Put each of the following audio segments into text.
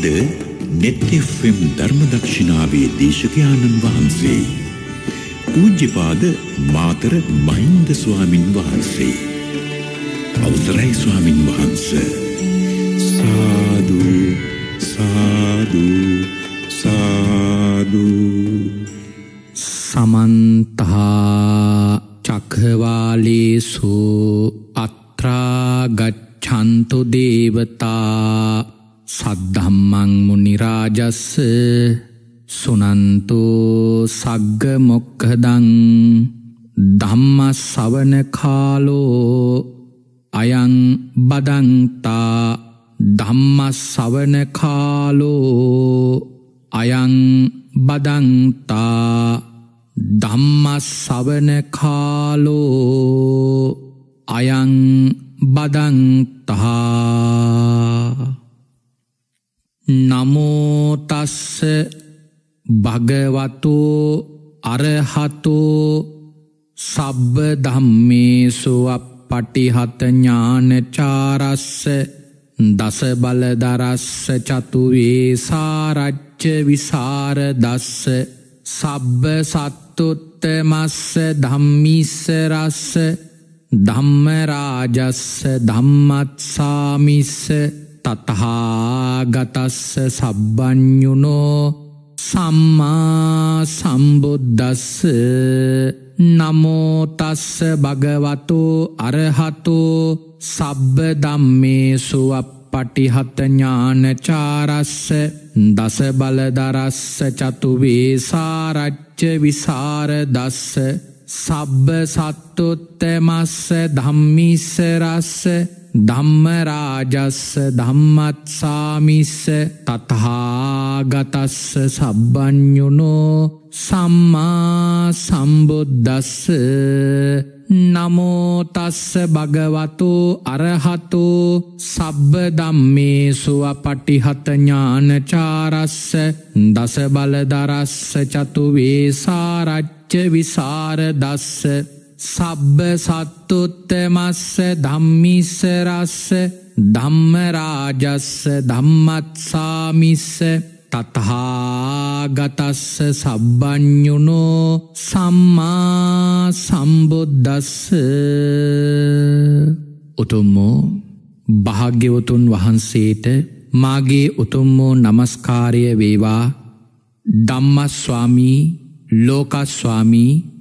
අද නෙත්ෆම් ධර්මදක්ෂිනාවේ දේශකයාණන් වහන්සේ. පූජ්‍යපාද මාතර මහින්ද ස්වාමින් වහන්සේ. අවසරයි ස්වාමින් වහන්ස. සාදු සාදු සාදු සමන්තහා චක්හවාලේසු අත්‍රාගච්චන්තු දේවතා සද්ධම්මං මුනිරාජස්ස සුනන්තු සග්ග මොක්කදං ධම්ම සවන කාලෝ අයං බදන්තා ධම්ම සවන කාලෝ අයං බදන්තා ධම්ම සවන කාලෝ අයං බදන්තා නමෝතස්ස භගවතෝ අරහතෝ සබ්බ ධම්මේසු පටිහතඥානචාරස්ස දස බලදරස්ස චතුවේ සාරච්ච විසාර දස්ස සබ්බ සත්තුත්තමස්ස ධම්මිස්සරස්ස ධම්මරාජස්ස ධම්මත්සාමිස්ස තතහාගතස්ස සබ්බ්ඥුනෝ සම්මා සම්බුද්ධස්ස නමෝතස්ස භගවතු අරහතු සබ්බ දම්මේසු අප පටිහතඥානචාරස්ස දස බලදරස්ස චතුවේසාරච්ච විසාරදස්ස සබ්බ සත්තුත්තමස්ස ධම්මිස්සරස්ස ධම්මරාජස්ස ධම්මත්සාමිස්ස තතහාගතස්ස සබ්බ්ඥුනෝ සම්මා සම්බුද්ධස්ස නමෝතස්ස භගවතු අරහතු සබ්බ දම්මේසුව පටිහතඥානචාරස්ස දස බලදරස්ස චතුවේ සාරච්ච විසාර දස්ස සබ්බ සත්තුත්තමස්ස ධම්මිස්සරස්ස ධම්මරාජස්ස ධම්මත්සාමිස්ස තතහාගතස්ස සබ්බ්ඥුනෝ සම්මා සම්බුද්ධස්ස උතුම්මෝ භාග්‍යවතුන් වහන්සේට මාගේ උතුම්මෝ නමස්කාරය වේවා ධම්මස්වාමී ලෝකස්වාමී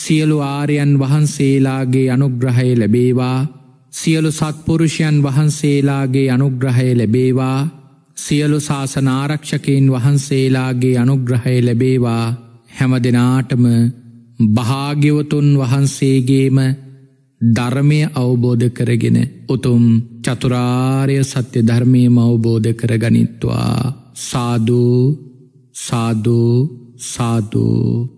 සියලු ආරයන් වහන්සේලාගේ අනුග්‍රහය ලැබේවා සියලු සත්පුරුෂයන් වහන්සේලාගේ අනුග්‍රහය ලැබේවා සියලු ශාසනාරක්ෂකයෙන් වහන්සේලාගේ අනුග්‍රහය ලැබේවා හැම දෙනාටම භාග්‍යවතුන් වහන්සේගේම ධර්මය අවබෝධ කරගෙන උතුම් චතුරාර්ය සත්‍ය ධර්මය අවබෝධ කරගනිත්වා සාධූ සාධූ සාධූ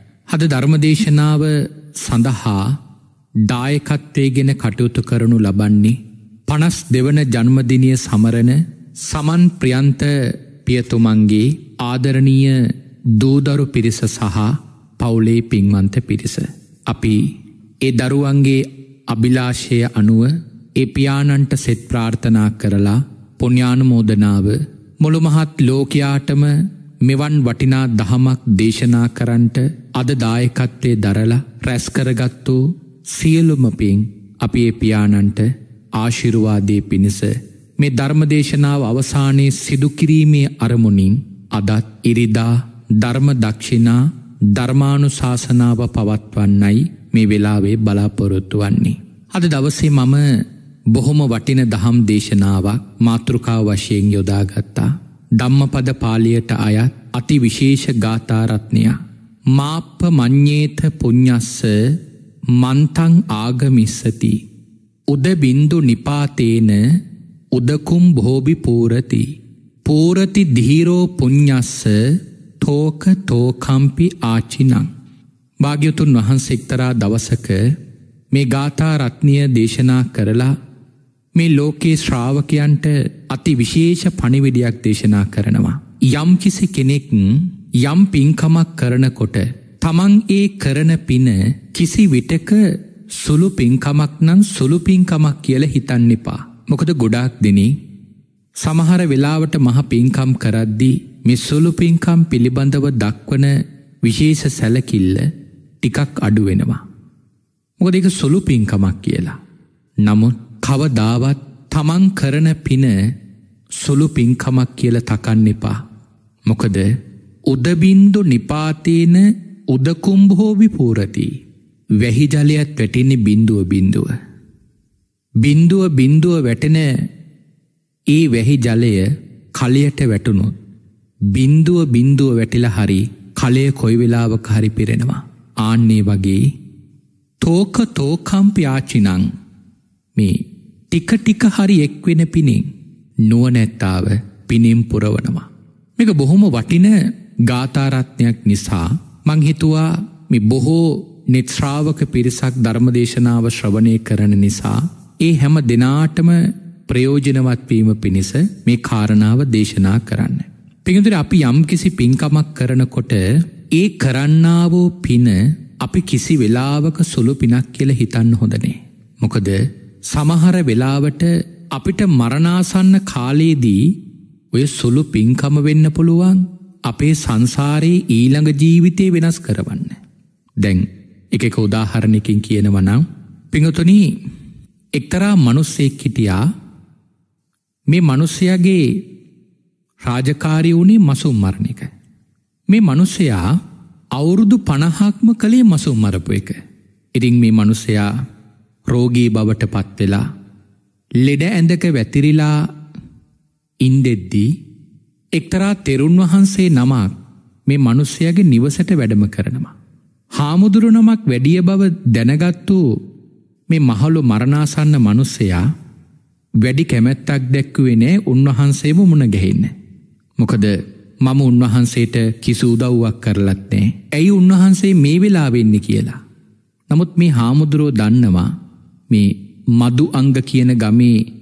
හද ධර්මදේශනාව සඳහා දායකත්තේ ගෙන කටයුතු කරනු ලබන්නේ පනස් දෙවන ජන්මදිනය සමරණ සමන් ප්‍රියන්ත පියතුමන්ගේ ආදරණීය දූදරු පිරිස සහ පවුලේ පින්වන්ත පිරිස. අපි ඒ දරුවන්ගේ අභිලාශය අනුව එපියාණන්ට සෙත් ප්‍රාර්ථනා කරලා පුුණ්ඥානමෝදනාව මුළුමහත් ලෝකයාටම මෙවන් වටිනා දහමක් දේශනා කරන්ට අද දායකත්වය දරලා රැස්කරගත්තූ සියලුම පින් අපේ පියාණන්ට ආශිරුවාදේ පිණිස මේ ධර්මදේශනාව අවසානයේ සිදුකිරීමේ අරමුණින් අදත් ඉරිදා ධර්ම දක්ෂිනා ධර්මානු ශාසනාව පවත්වන්නයි මේ වෙලාවේ බලාපොරොත්තු වන්නේ. අද දවසේ මම බොහොම වටින දහම් දේශනාවක් මාතෘකා වශයෙන් යොදාගත්තා. ධම්මපද පාලියට අයත් අති විශේෂ ගාථාරත්නයක්. මාප්ප මං්්‍යේත පුඤ්ඥස්ස මන්තං ආගමිස්සති. උදබින්දු නිපාතේන උදකුම් භෝබි පූරති. පූරති දීරෝ පුඤ්ඥස්ස තෝක තෝකම්පි ආචිනං. භාග්‍යතුන් වහන්ස එක්තරා දවසක මේ ගාථා රත්නිය දේශනා කරලා මේ ලෝකයේ ශ්‍රාවකයන්ට අති විශේෂ පණිවිඩයක් දේශනා කරනවා. යම්කිසි කෙනෙක් යම් පින්කමක් කරනකොට තමන් ඒ කරන පින කිසි විටක සුළු පින්කමක් නම් සුළු පින්කමක් කියල හිතන්න එපා. මොකද ගොඩාක් දෙනේ සමහර වෙලාවට මහ පින්කම් කරද්දි මෙ සුළු පින්කම් පිළිබඳව දක්වන විශේෂ සැලකිල්ල ටිකක් අඩුවෙනවා. මොකද එක සුළු පින්කමක් කියලා. නමුත් කවදාවත් තමන් කරන පින සුළු පින්කමක් කියල තකන්න එපා. මොකද උදබින්දු නිපාතේන උදකුම්භෝ විපූරති. වැහි ජලයත් වැටෙන්නේ බින්දුව බින්දුව. බින්දුව බින්දුව වැටෙන ඒ වැහි ජලය කලයට වැටුණොත්. බින්දුව බින්දුව වැටිල හරි කලය කොයි වෙලාවක හරි පෙරෙනවා. ආන්නේ වගේ තෝක තෝකම්පයාචිනං මේ ටික ටික හරි එක්වෙන පිණින් නුවනැත්තාව පිනෙම් පුරවනවා. මේක බොහොම වටින ගාථාරත්නයක් නිසා මංහිතුවා මෙ බොහෝ නෙත්‍රාවක පිරිසක් ධර්මදේශනාව ශ්‍රවණය කරන නිසා ඒ හැම දෙනාටම ප්‍රයෝජනවත්වීම පිණිස මේ කාරණාව දේශනා කරන්න. පිඟදුර අපි යම් කිසි පින්කමක් කරනකොට ඒ කරන්නාවෝ පින අපි කිසි වෙලාවක සුළු පිනක් කියල හිතන්න හොඳනේ. මොකද සමහර වෙලාවට අපිට මරණාසන්න කාලයේදී ඔය සුළු පින්කම වෙන්න පුළුවන් අපේ සංසාරයේ ඊළඟ ජීවිතය වෙනස් කරවන්න. දැන් එකක උදාහරණකින් කියනවනම් පිඟතුනී එක්තරා මනුස්සෙක් හිටියා මේ මනුස්සයගේ රාජකාරය වුණේ මසුම් මරණක. මේ මනුස්සයා අවුරුදු පණහාක්ම කළේ මසුම් මරපු එක. ඉරිං මේ මනුස්සයා රෝගී බවට පත්වෙලා ලෙඩ ඇඳක වැතිරිලා ඉන්දෙද්දී එක්තරා තෙරුන් වහන්සේ නමක් මේ මනුස්සයගේ නිවසට වැඩම කරනවා. හාමුදුරුනමක් වැඩිය බව දැනගත්තු මේ මහලු මරණාසන්න මනුස්සයා වැඩි කැමැත්තක් දැක්කුවේ නෑ උන්වහන්සේම මුණ ගැහෙන්න. මොකද මම උන්වහන්සේට කිසු උදව්වක් කරලත් නෑ. ඇයි උන්වහන්සේ මේ වෙලා වෙන්නේ කියලා. නමුත් මේ හාමුදුරුවෝ දන්නවා මේ මදු අංග කියන ගමේ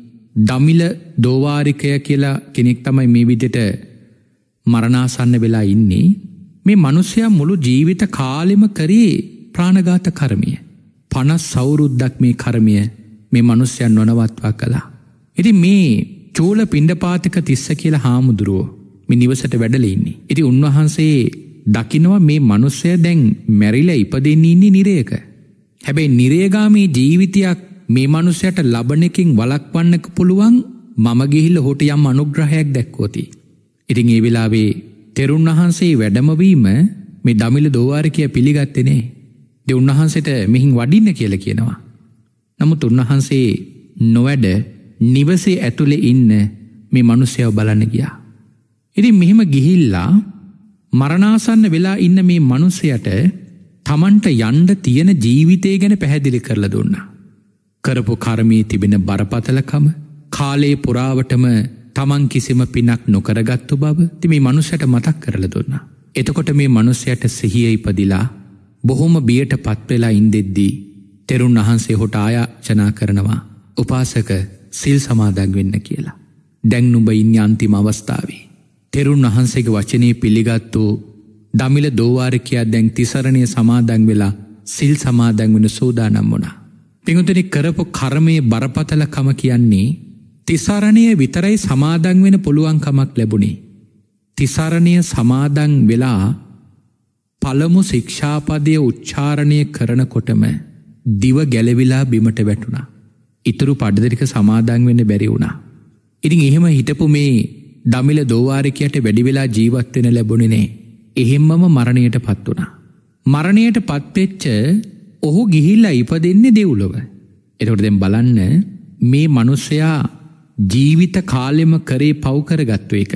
දමිල දෝවාරිකය කියලා කෙනෙක් තමයි මේ විදිට මරණාසන්න වෙලා ඉන්නේ මේ මනුස්සයා මුළු ජීවිත කාලෙම කරේ ප්‍රාණඝාත කර්මය. පනස් සෞරුද්දක් මේ කර්මය මේ මනුස්සයන් නොනවත්වා කළා. ඉති මේ චූල පිණ්ඩපාතික තිස්ස කියලා හාමුදුරුවෝ මේ නිවසට වැඩලඉන්නේ. ඉති උන්වහන්සේ දකිනවා මේ මනුස්සය දැන් මැරිල ඉපදෙන්නේ ඉන්නේ නිරේක. හැබැයි නිරේගාමී ජීවිතයක් මේ මනුස්සයට ලබන එකින් වළක්වන්නක පුළුවන් මම ගිහිල්ලා හොට යම් අනුග්‍රහයක් දැක්කොති. ඉතින් ඒ වෙලාවේ තෙරුන් වහන්සේ වැඩමවීම මේ දමිල දෝවාරකය පිළිගත්තේ නෑ. ඒ උන්වහන්සේට මෙහින් වඩින්න කියලා කියනවා. නමුත් උන්වහන්සේ නොවැඩ නිවසේ ඇතුලේ ඉන්න මේ මිනිස්සයව බලන්න ගියා. ඉතින් මෙහෙම ගිහිල්ලා මරණාසන්න වෙලා ඉන්න මේ මිනිසයාට Tamanට යන්න තියෙන ජීවිතය ගැන පැහැදිලි කරලා දුන්නා. කරපු කර්මී තිබෙන බරපතලකම කාලේ පුරාවටම තමන් කිසිම පිනක් නොකරගත්තු බව ති මේ මනුසයට මතක් කරල දුන්න. එතකොට මේ මනුස්සයට සිහිය ඉපදිලා බොහොම බියට පත්වෙලා ඉන්දෙද්දී තෙරුන් වහන්සේ හොට ආයාචනා කරනවා උපාසක සිල් සමාදක් වෙන්න කියලා. දැංනුඹ ඉන්න අන්තිම අවස්ථාවේ. තෙරුන් වහන්සේගේ වචනය පිළිගත්තු දමිල දෝවාරකයා දැන් තිසරණය සමාදං වෙලා සිල් සමාදැන් වෙන සූදානම් වුණා. පිඟුතුනි කරපු කර්මයේ බරපතලකම කියන්නේ තිසරණය විතරයි සමාදන් වෙන පුළුවන්කමක් ලැබුණේ. තිසරණය සමාදන් වෙලා පළමු ශික්ෂාපදය උච්චාරණය කරනකොටම දිව ගැලවිලා බිමට වැටුණා. ඉතුරු පඩදරික සමාදන් වෙන්න බැරි වුණා. ඉතින් එහෙම හිටපු මේ දමිල දෝවාරිකයට වැඩිවෙලා ජීවත් වෙන ලැබුණේ නෑ. එහෙම්මම මරණයට පත් වුණා. මරණයට පත්වෙච්ච ඔහු ගිහිල්ලා ඉපදෙන්නේ දෙව්ලොව. එතකොට දැන් බලන්න මේ මිනිසයා ජීවිත කාලෙම කරේ පව් කරගත්තු එක.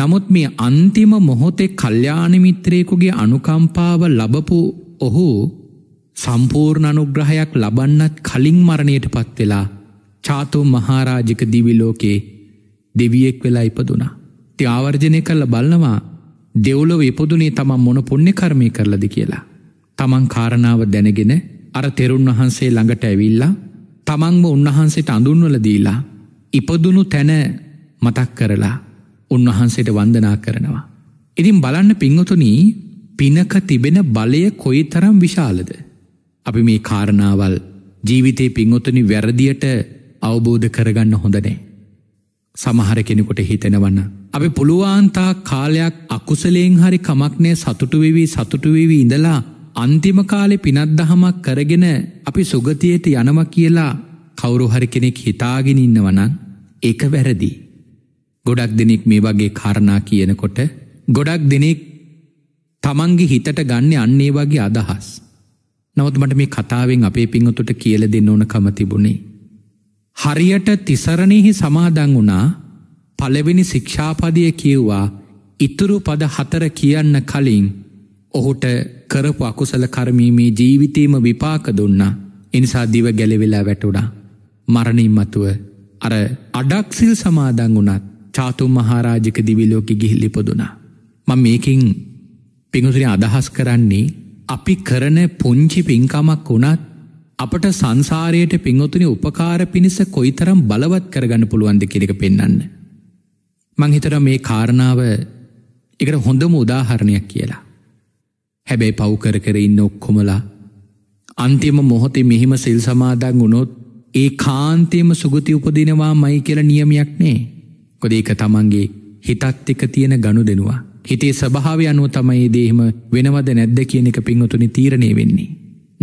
නමුත් මේ අන්තිම මොහොතේ කල්යාණ මිත්‍රයෙකුගේ අනුකම්පාව ලබපු ඔහු සම්පූර්ණ අනුග්‍රහයක් ලබන්නත් කලින් මරණයටපත් වෙලා චාතෝ මහරජික දිවි ලෝකේ දෙවියෙක් වෙලා ඉපදුනා. ඉතින් ආවර්ජනය කරලා බලනවා දෙව්ලොව ඉපදුනේ තමන් මොන පුණ්‍ය කර්මය කරලාද කියලා. තමන් කාරණාව දැනගෙන අර තෙරුන් වහන්සේ ළඟට ඇවිල්ලා තමන්ම උන්වහන්සේට අඳුන්වල දීලා ඉපදුණු තැන මතක් කරලා උන්වහන්සේට වන්දනා කරනවා. ඉතින් බලන්න පිංහතුනී පිනක තිබෙන බලය කොයි තරම් විශාලද. අපි මේ කාරණාවල් ජීවිතයේ පිංහොතුනි වැරදියට අවබෝධ කරගන්න හොඳනේ. සමහර කෙනෙකුට හිතෙනවන්න. අපි පුළුවන්තා කාලයක් අකුසලයෙන් හරි කමක්නෑ සතුටුවෙවී සතුටුවෙවී ඉඳලා අන්තිම කාලෙ පිනත් දහමක් කරගෙන අපි සුගතියට යනව කියලා කවුරු හරි කෙනෙක් හිතාගෙන ඉන්නවනම් ඒක වැරදි. ගොඩක් දෙනෙක් මේ වගේ කාරණා කියනකොට ගොඩක් දෙනෙක් තමන්ගේ හිතට ගන්න අන්නේ වගේ අදහස්. නවත් මට මේ කතාවෙන් අපේ පිංහතුට කියල දෙන්න ඕන කමතිබුණේ. හරියට තිසරණයහි සමාදං වුණා පලවෙනි ශික්ෂාපදය කියව්වා ඉතුරු පද හතර කියන්න කලින් ඔහුට කරපු අකුසල කරමීමේ ජීවිතීම විපාක දුන්නා. එනිසා දිව ගැලවෙලා වැටුඩා. මරණින් මතුව අර අඩක්සිල් සමාදං වුණත් චාතු මහාරාජික දිවිලෝකි ගිහිල්ලිපදුනා. මං මේකින් පිඟුසිරි අදහස් කරන්නේ අපි කරන පුංචි පින්කමක් වුණත් අපට සංසාරයට පිංගොතුනි උපකාර පිණිස කොයිතරම් බලවත් කරගන්න පුළුවන්ද කිරික පෙන්න්න. මංහිතර මේ කාරණාව එකට හොඳම උදාහරණයක් කියලා. හැබැයි පව්කර කර ඉන්න ඔක්කොමලා. අන්තිම මොහොතේ මෙහිම සිල් සමාදන් වුණොත් ඒ කාන්තේම සුගති උපදිනවා මයි කියල නියමයක් නේ. කොද ඒක තමන්ගේ හිතත් එක තියෙන ගණු දෙෙනවා. හිතේ ස්භාවය අනුව තමයි දේහෙම වෙනවද නැද්ද කියන එක පින්වතුනි තීරණය වෙන්නේ.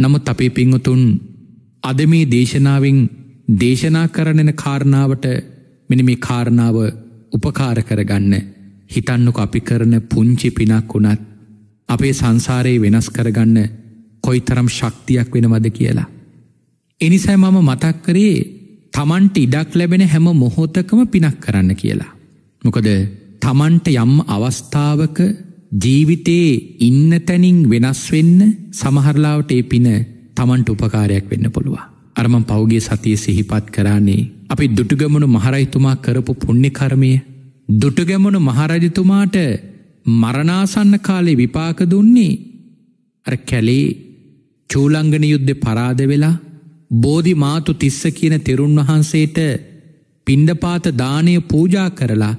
නමුත් අපේ පින්වතුන් අද මේ දේශනාවෙන් දේශනා කරණෙන කාරණාවට මෙන මේ කාරණාව උපකාර කරගන්න හිතන්නක අපි කරන පුංචි පිනක් වුණත් අපේ සංසාරයේ වෙනස් කරගන්න කොයි තරම් ශක්තියක් වෙනවද කියලා. එනිසයි මම මතක් කරේ තමන්ට ඉඩක් ලැබෙන හැම මොහොතකම පිනක් කරන්න කියලා. මොකද තමන්ට යම් අවස්ථාවක ජීවිතයේ ඉන්න තැනින් වෙනස් වෙන්න සමහරලාවට ඒ පින තමන්ට උපකාරයක් වෙන්න පුළුවන්. අරමන් පෞගේ සතිය සිහිපත් කරන්නේ අපි දුටුගැමුණු මහරයිතුමා කරපු පුුණ්‍ය කර්මය දුටුගැමුණු මහරජතුමාට මරණාසන්න කාලේ විපාක දුන්නේ අර කැලේ චූලංගන යුද්ධෙ පරාද වෙලා බෝධි මාතු තිස්ස කියන තෙරුන් වහන්සේට පිණ්ඩපාත දානය පූජා කරලා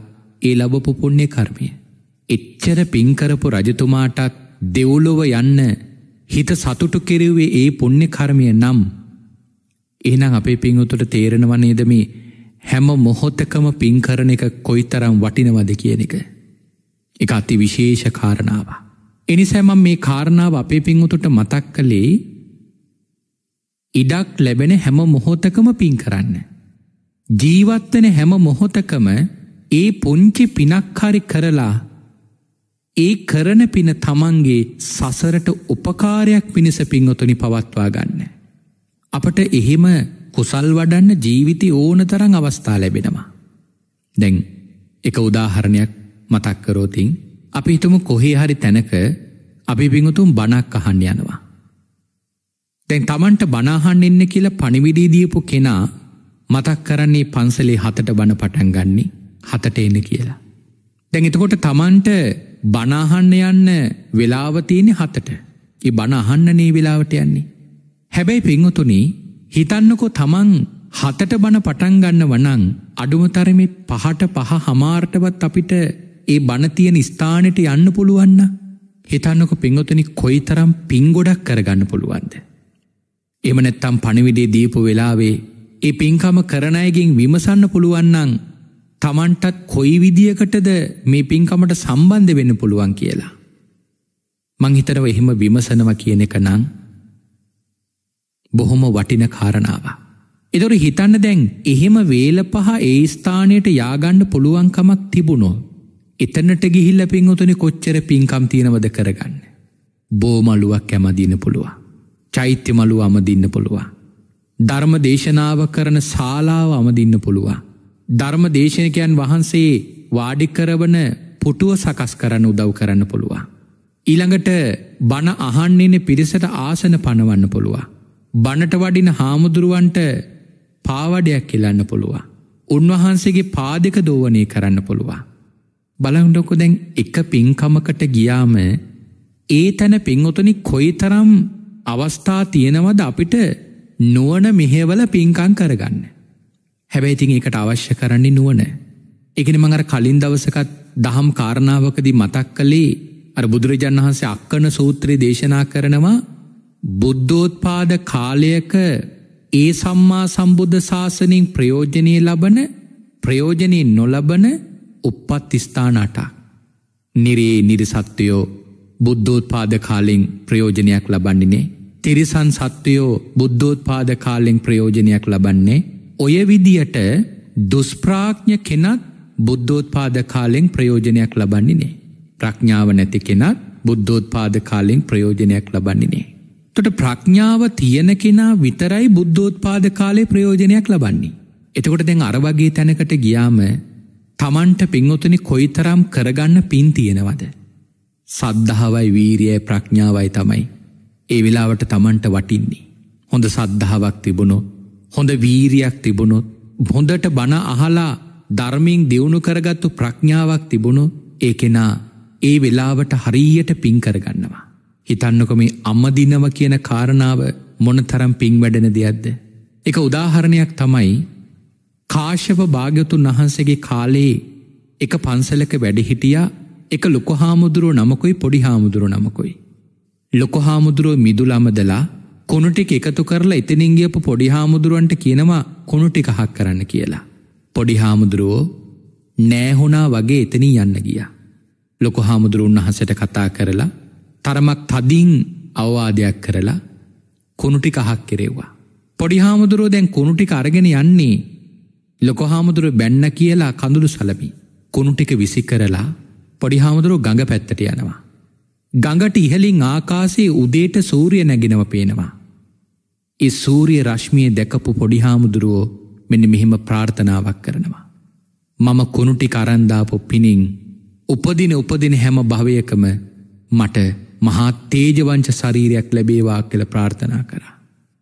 ඒ ලබපු පුුණ්‍ය කර්මය. එච්චර පින්කරපු රජතුමාටත් දෙව්ලොව යන්න හිත සතුටු කෙරෙවේ ඒ පුුණ්‍ය කර්මය නම්. එහනම් අපේ පින්උතුට තේරෙනවනේදමේ හැම මොහොතකම පින්කරණ එක කොයිතරම් වටිනවද කියන එක. එක අති විශේෂ කාරණාව. එනිසෑම මේ කාරණාව අපේ පින්වුතුට මතක් කළේ ඉඩක් ලැබෙන හැම මොහොතකම පින් කරන්න. ජීවත්වන හැම මොහොතකම ඒ පුංචි පිනක්හරි කරලා ඒ කරන පින තමන්ගේ සසරට උපකාරයක් පිණිස පින්වතුනි පවත්වා ගන්න. අපට එහෙම කුසල් වඩන්න ජීවිතය ඕන තරං අවස්ථා ලැබෙනවා. දැන් එක උදාහරණයක් මතක් කරෝතින් අපි හිතමු කොහේ හරි තැනක අපි බිඟුතුම් බණක් අහන්න යනවා. තැන් තමන්ට බනාහන්න එන්න කියලා පනිවිඩී දියපු කෙනා මතක් කරන්නේ පන්සලේ හතට බණ පටන් ගන්නේ හතට එන්න කියලා. දැන් එතකොට තමන්ට බනාහන්න යන්න වෙලාවතියනෙ හතට ඒ බණහන්නනේ වෙලාවට යන්නේ. හැබැයි පිංහතුනි හිතන්නකෝ තමන් හතට බණ පටන් ගන්න වනං අඩුමතරමි පහට පහ හමාර්ටවත් අපිට ඒ බණතියන ස්ථානට යන්න පුළුවන්න හිතන්නක පිංගොතනි කොයි තරම් පිංගොඩක් කරගන්න පුළුවන්ද. එමනැත්තම් පණවිඩේ දීපු වෙලාවේ ඒ පින්කම කරණයගෙන් විමසන්න පුළුවන්නං තමන්ටත් කොයි විදිියකටද මේ පින්කමට සම්බන්ධ වෙන්න පුළුවන් කියලා. මංහිතරව එහෙම විමසනව කියන එක නං බොහොම වටින කාරණාව. එදොර හිතන්න දැන් එහෙම වේල පහ ඒ ස්ථානයට යාගණ්ඩ පුළුවන්කමක් තිබුණෝ එතනට ගිහිල්ල පින්වතුනි කොච්චර පින්කම් තියෙනවද කරගන්න. බෝමලුවක් ඇමදින පුළුවන්. චෛත්‍ය මලු අමදින්න පුළුවන්. ධර්ම දේශනාව කරන ශාලාව අමදින්න පුළුවන්. ධර්ම දේශනකයන් වහන්සේ වාඩි කරවන පුටුව සකස් කරන්න උදව් කරන්න පුළුවන්. ඊළඟට බණ අහන්නෙන පිරිසට ආසන පණවන්න පුළුවන්. බණට වඩින හාමුදුරුවන්ට පාවඩයක් කෙලන්න පුළුවන්. උන්වහන්සේගේ පාදක දෝවනය කරන්න පුළුවන්. බලහුඩොකො දැන් එක පින්කමකට ගියාම ඒ තැන පින්වතුනි කොයි තරම් අවස්ථා තියෙනවද අපිට නුවන මෙහෙවල පින්කං කරගන්න. හැබැයිතින් ඒකට අවශ්‍ය කරන්නේ නුවන. එකන මඟර කලින් දවසකත් දහම් කාරණාවකදි මතක් කළේ අර බුදුරජන් වහන්සේ අක්කන සූත්‍රය දේශනා කරනවා බුද්ධෝත්පාද කාලයක ඒ සම්මා සම්බුද්ධ ශාසනින් ප්‍රයෝජනය ලබන ප්‍රයෝජනය නොලබන උප්පත් ස්ථානටක්. නිරේ නිරිසත්වයෝ බුද්ධෝත්පාද කාලෙෙන් ප්‍රයෝජනයක් ලබන්නිනේ. තිරිසන් සත්වයෝ බුද්ධෝත්පාද කාලෙෙන් ප්‍රයෝජනයක් ලබන්නේ. ඔය විදියට දුස්ප්‍රාඥ කෙනත් බුද්ධෝත්පාද කාලෙෙන් ප්‍රයෝජනයක් ලබන්නිනේ. ප්‍රඥාව නැති කෙනත් බුද්ධෝත්පාද කාලෙෙන් ප්‍රයෝජනයක් ලබන්නිනේ. තොට ප්‍රඥාව තියෙන කෙනා විතරයි බුද්ධෝත්පාද කාලේ ප්‍රයෝජනයක් ලබන්නේ. එතකොට දැන් අරවගේ තැනකට ගියාම තමන්ට පින්වතුනි කොයිතරම් කරගන්න පින් තියෙනවද. සද්ධාවයි වීරියය ප්‍රඥාවයි තමයි. ඒ වෙලාවට තමන්ට වටින්නේ. හොඳ සද්ධාවක් තිබුණොත් හොඳ වීරියක් තිබුණොත් හොඳට බණ අහලා ධර්මයෙන් දියුණු කරගත්තු ප්‍රඥාවක් තිබුණු ඒ කෙනා ඒ වෙලාවට හරීයට පින් කරගන්නවා. හිතන්නකො මේ අම්මදිනව කියන කාරණාව මොනතරම් පින් වැඩෙන දෙයක්ද. එක උදාහරණයක් තමයි කාශ්‍යප භාග්‍යතුන් වහන්සේගේ කාලයේ එක පන්සලක වැඩිහිටියා එක ලොකො හාමුදුරුව නමකුයි පොඩි හාමුදුරුව නමකුයි. ලොකො හාමුදුරුව මිදුලමදලා කොනුටික එකතු කරලා ඉතිනිංගියපු පොඩි හාමුදුරුවන්ට කියනවා කොනුටික හක් කරන්න කියලා. පොඩි හාමුදුරුවෝ නෑහොනා වගේ එතනින් යන්න ගිය. ලොකු හාමුදුරුවන් වහසට කතා කරලා තරමක් තදින් අවවාදයක් කරලා කොනුටි කහක් කෙරෙව්වා. පොඩි හාමුදුරුවෝ දැන් කොනුටි අරගෙන යන්නේ ලොකොහාමුදුර බැන්න කියලා කඳුළු සලමි කුණු ටික විසි කරලා පොඩිහාමුදුරු ගඟ පැත්තට යනවා. ගඟට ඉහලින් ආකාසේ උදේට සූරිය නැගෙනව පේනවා. ඒ සූරිය රශ්මිය දැකපු පොඩිහාමුදුරුවෝ මෙන්න මෙහෙම ප්‍රාර්ථනාවක් කරනවා. මම කුණුටි කරන්දාපු පිනිං උපදින උපදින හැම භවයකම මට මහා තේජවංච ශරීරයක් ලැබේවා කියල ප්‍රාර්ථනා කරා.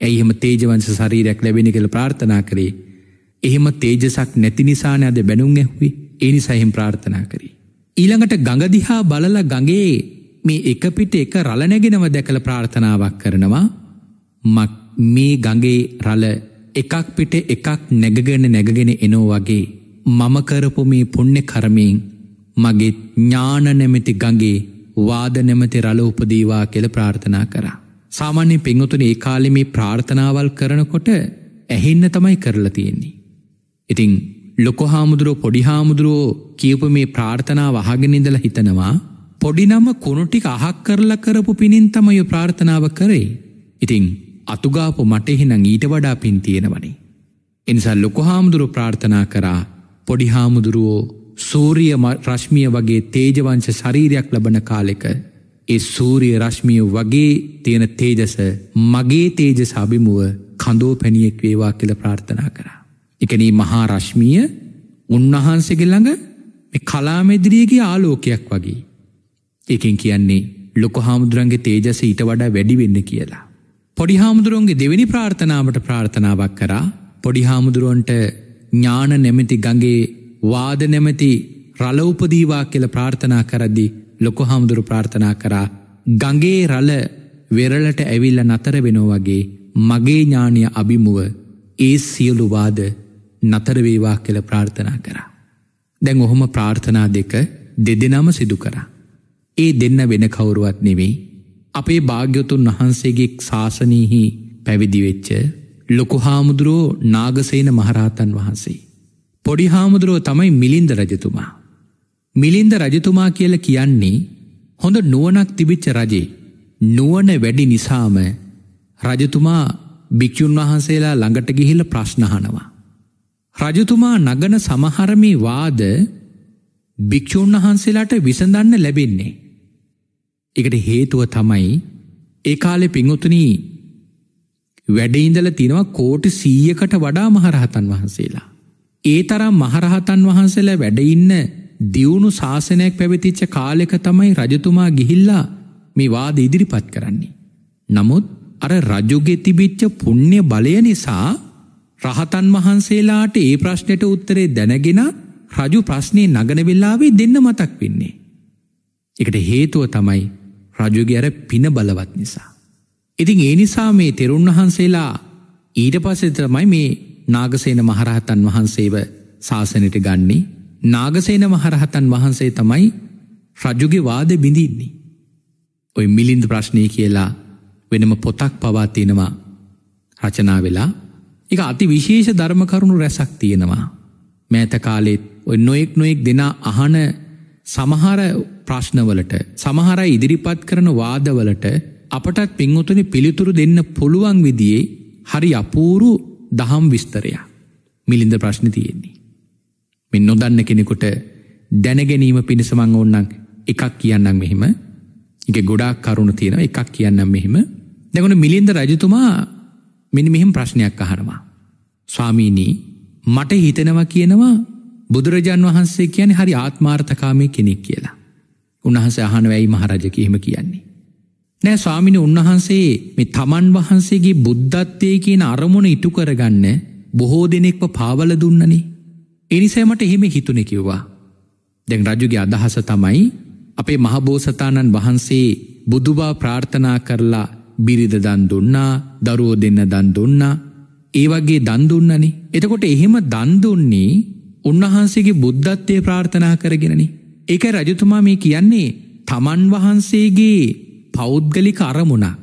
ඇයි එහෙම තේජවංශ ශරීරයක් ලැබෙන කියල ප්‍රාර්ථනා කරේ එහෙම තේජසක් නැති නිසාන අද බැනුම් ඇහුවේ ඒනි සහෙම් ප්‍රාර්ථනා කරී. ඊළඟට ගඟදිහා බලල ගගේ මේ එකපිට එක රල නැගෙනව දැකළ ප්‍රාර්ථනාවක් කරනවා මක් මේ ගගේ රල එකක් පිට එකක් නැගගෙන නැගගෙන එනෝ වගේ මම කරපු මේ පුුණ්‍ය කරමයෙන් මගේ ඥාන නැමැති ගගේ වාද නැමති රල උපදීවා කෙළ ප්‍රාර්ථනා කරා. සාමාන්‍ය පෙංගතුන ඒ කාලෙ මේ ප්‍රාර්ථනාවල් කරනකොට ඇහෙන්න තමයි කරලා තියෙන්නේ. ඉතිං ලොකොහාමුදුරුව පොඩිහාමුදුරුවෝ කියපු මේ ප්‍රාර්ථනා වහගෙනින්දල හිතනවා පොඩිනම කුණුටික අහක් කරලා කරපු පිණින් තමයු ප්‍රාර්ථනාව කරයි. ඉතිං අතුගාපු මටෙහිනං ඊට වඩා පින් තියෙනවනි. එනිසා ලොකොහාමුදුරු ප්‍රාර්ථනා කරා පොඩිහාමුදුරුවෝ සූරිය රශ්මිය වගේ තේජවංශ ශරීරයක් ලබන කාලෙක ඒ සූරිය රශ්මිය වගේ තියෙන තේජස මගේ තේජ සබිමුව කඳෝ පැණියෙක් වේවා කියල ප්‍රාර්ථනා කරා. එකනේ මහා රශ්මිය උන්වහන්සේගේ ළඟ මේ කලාමෙදිරියගේ ආලෝකයක් වගේ. ඒකෙන් කියන්නේ ලොකු හාමුදුරන්ගේ තේජස ඊට වඩා වැඩි වෙන්න කියලා. පොඩි හාමුදුරුවන්ගේ දෙවෙනි ප්‍රාර්ථනාවට ප්‍රාර්ථනාවක් කරා පොඩි හාමුදුරුවන්ට ඥාන නැමැති ගඟේ වාද නැමැති රළ උපදීවා කියලා ප්‍රාර්ථනා කරද්දී ලොකු හාමුදුරු ප්‍රාර්ථනා කරා ගඟේ රළ වෙරළට ඇවිල්ලා නතර වෙනවා වගේ මගේ ඥානීය අභිමුව ඒ සියලු වාද නතරවේවා කළ ප්‍රාර්ථනා කරා. දැන් ඔහොම ප්‍රාර්ථනා දෙක දෙදෙනම සිදු කරා. ඒ දෙන්න වෙන කවුරුවත් නෙවෙයි අපේ භාග්‍යතුන් වහන්සේගේ ශාසනීහි පැවිදිවෙච්ච ලොකු හාමුදුරුවෝ නාගසේන මහරහතන් වහන්සේ. පොඩි හාමුදුරුවෝ තමයි මිලින්ද රජතුමා. මිලින්ද රජතුමා කියල කියන්නේ හොඳ නුවනක් තිබිච්ච රජේ නුවන වැඩි නිසාම රජතුමා භික්‍ෂුන් වහන්සේලා ළඟට ගිහිල ප්‍රශ්නහනවා. රජතුමා නගන සමහර මේ වාද භික්ෂූන් වහන්සේලාට විසඳන්න ලැබෙන්නේ. ඒකට හේතුව තමයි ඒ කාලේ පිංගුතුනි වැඩ ඉඳලා තිනවා කෝටි 100කට වඩා මහරහතන් වහන්සේලා. ඒ තරම් මහරහතන් වහන්සේලා වැඩ ඉන්න දියුණු ශාසනයක් පැවතිච්ච කාලෙක තමයි රජතුමා ගිහිල්ලා මේ වාද ඉදිරිපත් කරන්නේ. නමුත් අර රජුගේ තිබිච්ච පුණ්‍ය බලය නිසා රහතන් වහන්සේලාට ඒ ප්‍රශ්නයට උත්තරේ දැනගෙන රජු ප්‍රශ්නේ නගන වෙලාවේ දෙන්න මතක් වෙන්නේ. ඒකට හේතුව තමයි රජුගේ අර පින බලවත් නිසා. ඉතින් ඒ නිසා මේ තෙරුන් වහන්සේලා ඊට පස්සේ තමයි මේ නාගසේන මහරහතන් වහන්සේව ශාසනයට ගන්නේ. නාගසේන මහරහතන් වහන්සේ තමයි රජුගේ වාද බිඳින්නේ. ඔය මිලින්ද ප්‍රශ්නය කියලා වෙනම පොතක් පවා තියෙනවා රචනා වෙලා එක අති විශේෂ ධර්ම කරුණු රැසක් තියෙනවා. මෑතකාලෙත් ඔය නොයෙක් නොයෙක් දෙනා අහන සමහර ප්‍රශ්නවලට සමහර ඉදිරිපත් කරන වාදවලට අපටත් පින්වතුනි පිළිතුරු දෙන්න පුළුවන් විදියේ හරි අපූරු දහම් විස්තරයක් මිලින්ද ප්‍රශ්න තියෙන්නේ. මෙ නොදන්න කෙනෙකුට දැනගැනීම පිණිසමං ඔන්නන් එකක් කියන්නම් මෙහෙම එක ගොඩාක් කරුණු තියෙන එකක් කියන්නම් මෙහෙම දෙගුණ මිලින්ද රජතුමා මෙනි මෙහෙම ප්‍රශ්නයක් අහනවා. ස්වාමීනී මට හිතෙනවා කියනවා බුදුරජාන් වහන්සේ කියන හරි ආත්මාර්ථකාමය කෙනෙක් කියලා. උන්වහස අහන වැයි මහරජකහෙම කියන්නේ. නෑ ස්වාමිනි උන්වහන්සේ මේ තමන් වහන්සේගේ බුද්ධත්වය කියන අරමුණ ඉටු කරගන්න බොහෝ දෙනෙක්ව පාවල දුන්නනේ. එනිසෑමට එහෙම හිතුනෙ කිව්වා. දැන් රජුගේ අදහස තමයි අපේ මහබෝසතාණන් වහන්සේ බුදුබා ප්‍රාර්ථනා කරලා බිරිද දන් දුන්නා දරුවෝ දෙන්න දන් දුන්නා ඒවගේ දන්දුන්නනි එතකොට එහෙම දන්දුන්නේ උන්වහන්සේගේ බුද්ධත්වය ප්‍රාර්ථනා කරගෙනනි. එක රජතුමා මේ කියන්නේ තමන් වහන්සේගේ පෞද්ගලි කරමුණා.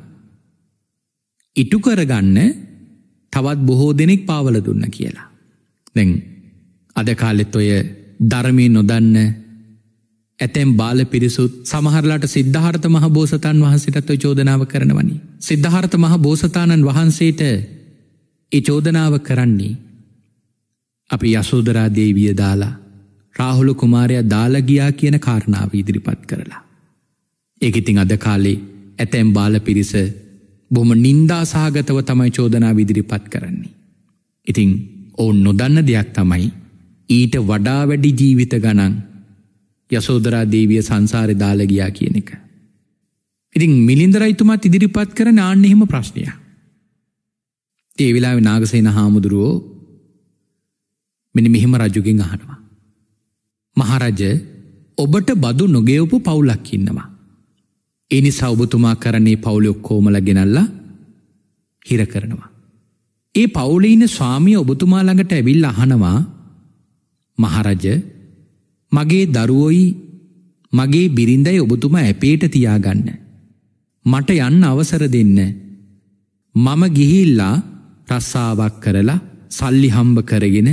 ඉටු කරගන්න තවත් බොහෝ දෙනෙක් පාවල දුන්න කියලා. දැන් අද කාලෙත් ඔය ධර්මය නොදන්න ඇතැම් බාල පිරිසුත් සමහරලාට සිද්ධාර්ථ මහ බෝසතන් වහන්සිටත්ව චෝදනාව කරනවනි. සිද්ධාර්ථ මහ බෝසතාණන් වහන්සේට ඒ චෝදනාව කරන්නේ. අපි යසෝදරා දේවිය දාලා රාහුලු කුමාරය දාලගියා කියන කාරණාව ඉදිරිපත් කරලා. ඒකඉතිං අද කාලේ ඇතැම් බාල පිරිස බොහම නින්දා සහගතව තමයි චෝදනාව ඉදිරිපත් කරන්නේ. ඉතිං ඔවුන් නොදන්න දෙයක් තමයි ඊට වඩා වැඩි ජීවිත ගනන් යසෝදරා දේවිය සංසාරය දාලගියා කියන එක. ඉතින් මිලින්දරයිතුමත් ඉදිරිපත් කර නාන්න එහෙම ප්‍රශ්නය. ඒ වෙලා නාගසේන හාමුදුරුවෝ මෙනි මෙහෙම රජුගෙන් අහනවා. මහරජ ඔබට බදු නොගෙවපු පවුලක් ඉන්නවා. එනි සෞබතුමා කරන්නේ පවුලි ඔක්කෝමල ගෙනල්ලා හිර කරනවා. ඒ පවුලඉන ස්වාමිය ඔබතුමා ළඟට ඇවිල් අහනවා මහරජ මගේ දරුවොයි මගේ බිරිඳයි ඔබතුම ඇපේට තියාගන්න. මට යන්න අවසර දෙන්න. මම ගිහිල්ලා රස්සාවක් කරලා සල්ලි හම්බ කරගෙන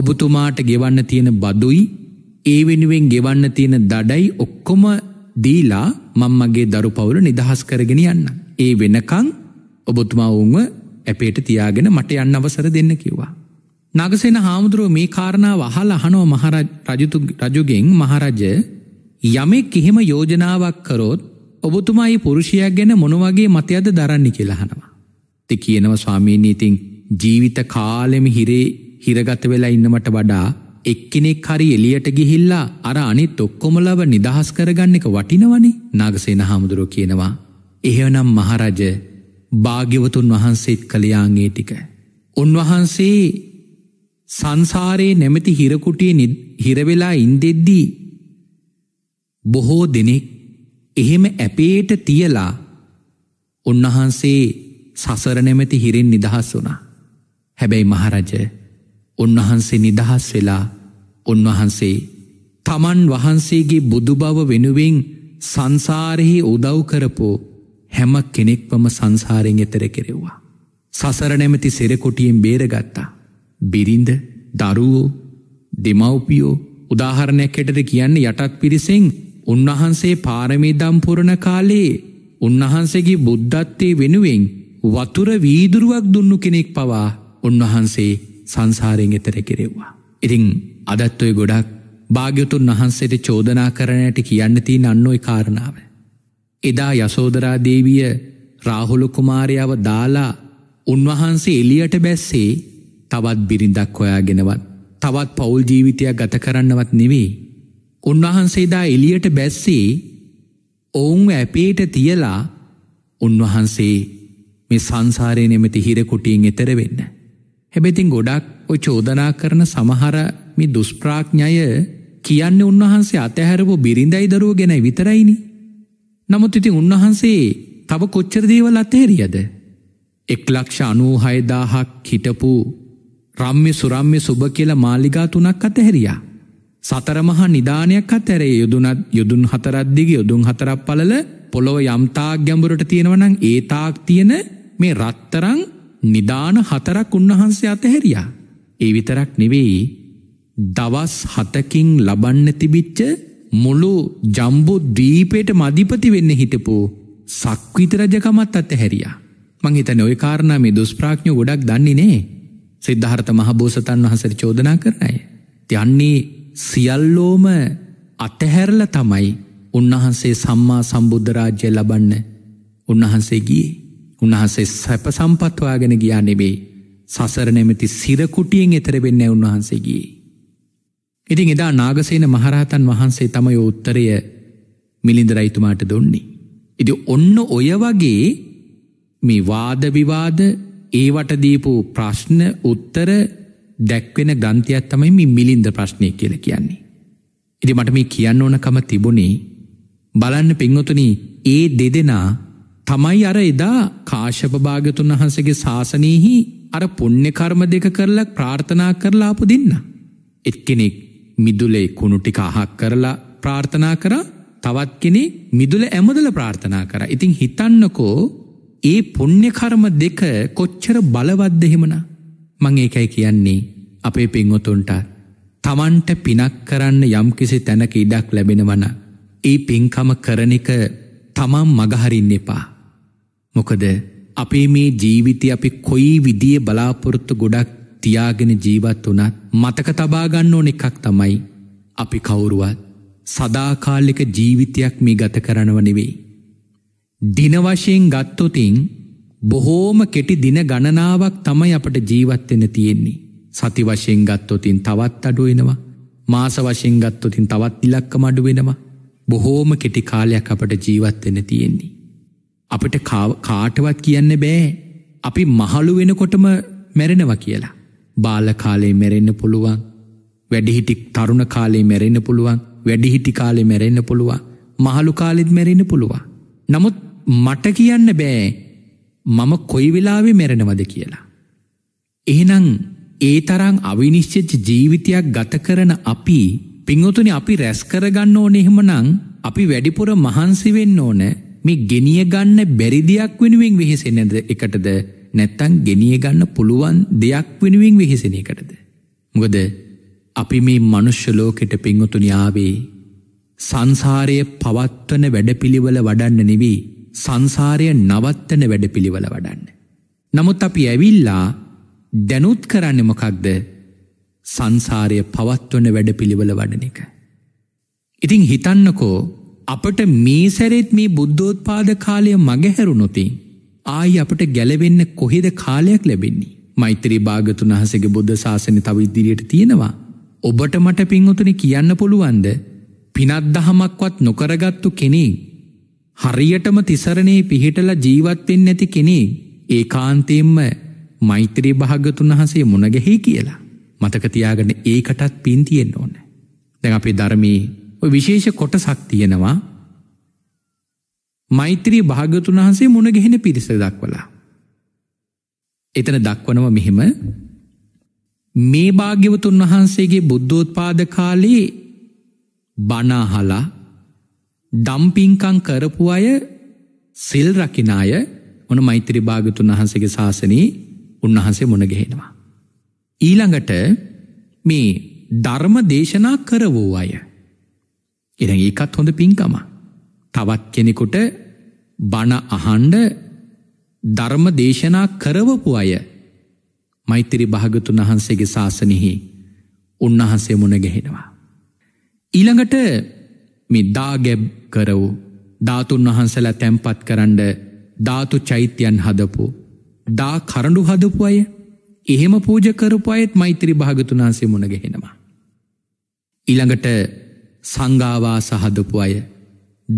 ඔබතුමාට ගෙවන්න තියෙන බදුයි ඒ වෙනුවෙන් ගෙවන්න තියෙන දඩයි ඔක්කොම දීලා මං මගේ දරු පවුල නිදහස් කරගෙන යන්න. ඒ වෙනකං ඔබතුමා උන්ව ඇපේට තියාගෙන මට යන්න අවසර දෙන්න කිව්වා. නගසෙන හාමුදුරුව මේ කාරණාව අහල අහනෝ රජුගෙන් මහරජ යමෙක් එහෙම යෝජනාවක් කරොත් ඔබතුමායි පුරුෂයක් ගැන මොනවගේ මතයද දරන්නේ කියලහනවා. ති කියනව ස්වාමීනීතින් ජීවිත කාලෙම හිරේ හිරගත වෙලා ඉන්නමට වඩා එක්කෙනෙක් හරි එලියට ගිහිල්ලා අර අනිත් ඔක්කොමලව නිදහස් කරගන්න එක වටිනවනි නාගසේන හාමුදුරුව කියනවා. එහෙවනම් මහරජ භාග්‍යවතුන් වහන්සේත් කළයාගේ ටික. උන්වහන්සේ සංසාරයේ නැමැති හිරකුටිය හිරවෙලා ඉන්දෙද්දී බොහෝ දෙනෙක් එහෙම ඇපේට තියලා උන්වහන්සේ සසර නැමැති හිරෙන් නිදහස් වුණා. හැබැයි මහරජ උන්වහන්සේ නිදහස් වෙලා උන්වහන්සේ තමන් වහන්සේගේ බුදු බව වෙනුවෙන් සංසාරෙහි උදව් කරපු හැම කෙනෙක්වම සංසාරෙන් එතර කෙරෙව්වා. සසර නැමැති සෙරකොටියෙන් බේරගත්තා. බිරිඳ දරුවෝ දෙමව්පියෝ උදාහරණයක් හෙටද කියන්න යටත් පිරිසෙන් උන්වහන්සේ පාරමී දම්පුරණ කාලේ උන්වහන්සේගේ බුද්ධත්තේ වෙනුවෙන් වතුර වීදුරුවක් දුන්නු කෙනෙක් පවා උන්වහන්සේ සංසාරයෙන් එතර කෙරෙව්වා. ඉතිං අදත්වය ගොඩක් භාග්‍යතුන් වහන්සේට චෝදනා කරනයට කියන්න තිී නන්නොයි කාරණාව. එදා යසෝදරා දේවිය රාහුලු කුමාරයාව දාලා උන්වහන්සේ එලියට බැස්සේ තවත් බිරිඳක් හොයාගෙනවත් තවත් පවුල් ජීවිතයක් ගත කරන්නවත් නෙවේ. උන්වහන්සේදා එලියට බැස්සේ ඔවුන් ඇපේට තියලා උන්වහන්සේ මේ සංසාරය නෙමති හිරකුටියෙන් එතර වෙන්න. හැබැතින් ගොඩක් ඔ චෝදනා කරන සමහර මේ දුස්ප්‍රාඥය කියන්න උන්වහන්සේ අතහැරපු බිරිඳයි දරුව ගැන විතරයිනි. නමුත් ඉති උන්වහන්සේ තව කොච්චර දේවල් අතහැරියද. එක් ලක්ෂ අනූහයදාහක් හිටපු රම්ම්‍ය සුරම්ම්‍ය සුභ කියලා මාලිගා තුනක් අතහැරියා. සතරමහා නිධානයක් අතැරේ යුදුනත් යුදුන් හතරද්දිග යුදුන් හතරක් පලල පොළොව යම්තාක් ගැඹුරට තියෙනවනං ඒතාක් තියෙන මේ රත්තරං නිධාන හතරක් උන්වහන්සේ අතහැරියා. ඒ විතරක් නෙවෙයි දවස් හතකින් ලබන්න තිබිච්ච මුළු ජම්බු ද්‍රීපයට මධිපති වෙන්න හිටපු සක්විතරජකමත් අතහැරියා. මං හිතන ඔය කාරණා මේ දුස්ප්‍රාඥ ගොඩක් දන්නේ නෑ. සිද්ධහරත මහබෝසතන් වහසර චෝදනා කරනය. තියන්නේ සියල්ලෝම අතහැරල තමයි උන්වහන්සේ සම්මා සම්බුද්ධරාජ්‍යය ලබන්න උන්වහන්සේගේ උන්වහන්සේ සැප සම්පත්වාගෙන ගියා නෙබේ සසර නැමති සිරකුටියෙන් එතරවෙන්න උන්වහන්සේගේ. ඉතින් එදා නාගසේන මහරහතන් වහන්සේ තමයි උත්තරය මිලින්දරයිතුමාට දුන්නේ. ඉති ඔන්න ඔය වගේ මේ වාදවිවාද ඒවට දීපු ප්‍රශ්න උත්තර දැක්වෙන ග්‍රන්ථයක් තමයි මේ මිලින්ද ප්‍රශ්නය කියලා කියන්නේ. ඉති මට මේ කියන්න ඕනකම තිබුණේ බලන්න පින්වතුනි ඒ දෙදෙනා තමයි අර එදා කාශප භාගතුන් වහන්සගේ ශාසනයහි අර පුණ්‍ය කර්ම දෙක කරලා ප්‍රාර්ථනා කරලා ආපු දෙන්න. එක්කෙනෙක් මිදුලේ කුණු ටික අහක් කරලා ප්‍රාර්ථනා කරා තවත් කෙනෙක් මිදුල ඇමදල ප්‍රාර්ථනා කරා. ඉතින් හිතන්නකෝ ඒ පුණ්‍ය කර්ම දෙක කොච්චර බලවත්ද එහෙමන මං ඒකයි කියන්නේ අපේ පින්වතුන්ට තමන්ට පිනක් කරන්න යම්කිසි තැනක ඉඩක් ලැබෙනවන ඒ පින්කම කරන එක තමන් මගහරින්න එපා මොකද අපේ මේ ජීවිතය අපි කොයි විදිිය බලාපොරොත්තු ගොඩක් තියාගෙන ජීවත් වනත් මතක තබාගන්න ඕන එකක් තමයි අපි කවුරුවත් සදාකාලික ජීවිතයක් මේ ගත කරනව නෙවෙයි දිනවශයෙන් ගත්තොතින් බොහෝම කෙටි දින ගණනාවක් තමයි අපට ජීවත්වෙන තියෙන්නේ. සති වශයෙන් ගත්තොතින් තවත් අඩු වෙනවා. මාස වශයෙන් ගත්තොතින් තවත් ඉලක්කම අඩු වෙනවා. බොහෝම කෙටි කාලයක් අපට ජීවත්වෙන තියෙන්නේ. අපට කාටවත් කියන්න බෑ අපි මහළු වෙනකොටම මැරෙනවා කියලා. බාල කාලේ මැරෙන්න පුළුවන් වැඩිහිටි තරුණ කාලේ මැරෙන්න පුළුවන් වැඩිහිටි කාලේ මැරෙන්න පුළුවන් මහළු කාලෙත් මැරෙන්න පුළුවන්. නමුත් මට කියන්න බෑ මම කොයි වෙලාවෙ මැරෙනවද කියලා. එහෙනම් ඒ තරං අවිනිශ්චිත ජීවිතයක් ගත කරන අපි පිංහතුනි අපි රැස් කරගන්න ඕන එහෙමනං අපි වැඩිපුර මහන්සි වෙන්න ඕන මේ ගෙනිය ගන්න බැරිදියක් වෙනුවෙන් වෙහෙසෙනද එකටද නැත්තං ගෙනිය ගන්න පුළුවන් දෙයක් වෙනුවෙන් වෙහෙසෙන එකටද. මොකද අපි මේ මනුෂ්‍ය ලෝකෙට පිංහතුනියාවේ සංසාරය පවත්වන වැඩපිළිවල වඩන්න නෙවී සංසාරය නවත්තන වැඩපිළිවල වඩන්න. නමුත් අපි ඇවිල්ලා දැනුත් කරන්න මොකක්ද සංසාරය පවත්වන වැඩපිළිවල වඩන එක. ඉතිං හිතන්නකෝ අපට මේ සැරෙත් මේ බුද්ධෝත්පාද කාලය මගහැරුණොති ආයි අපට ගැලවෙන්න කොහෙද කාලයක් ලැබෙන්නේ මෛත්‍රී භාගතුන් වහසගේ බුද්ධ ශාසන තව ඉදිරියට තියෙනවා ඔබට මට පින්වතුනි කියන්න පුළුවන්ද පිනත් දහමක්වත් නොකරගත්තු කෙනෙක් හරියටම තිසරණේ පිහිටලා ජීවත් වෙන්නේ නැති කෙනෙක් ඒකාන්තයෙන්ම මෛත්‍රී භාගතුන් වහන්සේ මුණ ගැහි කියලා. මතක තියාගන්න ඒකටත් පින් තියෙන්න ඕන. දැන් අපේ ධර්මයේ ඔය විශේෂ කොටසක් තියෙනවා. මෛත්‍රී භාගතුන් වහන්සේ මුණ ගැහෙන පිරිස දක්වලා. එතන දක්වනවා මෙහෙම මේ භාග්‍යවතුන් වහන්සේගේ බුද්ධෝත්පාද කාලේ බණ අහලා ඩම්පිංකං කරපු අය සිල් රකින අය ඔන මෛත්‍රී භාගතුන් වහන්සේගේ ශාසනී උන්වහන්සේ මොනගෙහෙනවා. ඊළඟට මේ ධර්ම දේශනා කරවූ අය. එ ඒකත් හොඳ පින්කම. තවත් කෙනෙකුට බණ අහන්ඩ ධර්ම දේශනා කරවපු අය මෛත්‍රී භාගතුන් වහන්සේගේ ශාසනයෙහි උන්වහන්සේ මුණගැහෙනවා. ඊළඟට මේ දාගැබ් කර වූ ධාතුන් වහන්සලා තැන්පත් කරන්ඩ ධාතු චෛත්‍යයන් හදපු. දා කරඩු හදපු අය එහෙම පූජ කරපු අයත් මෛත්‍රී භාගතුනාන්සේ මුණගහෙනවා. ඉළඟට සංගාවා සහදපු අය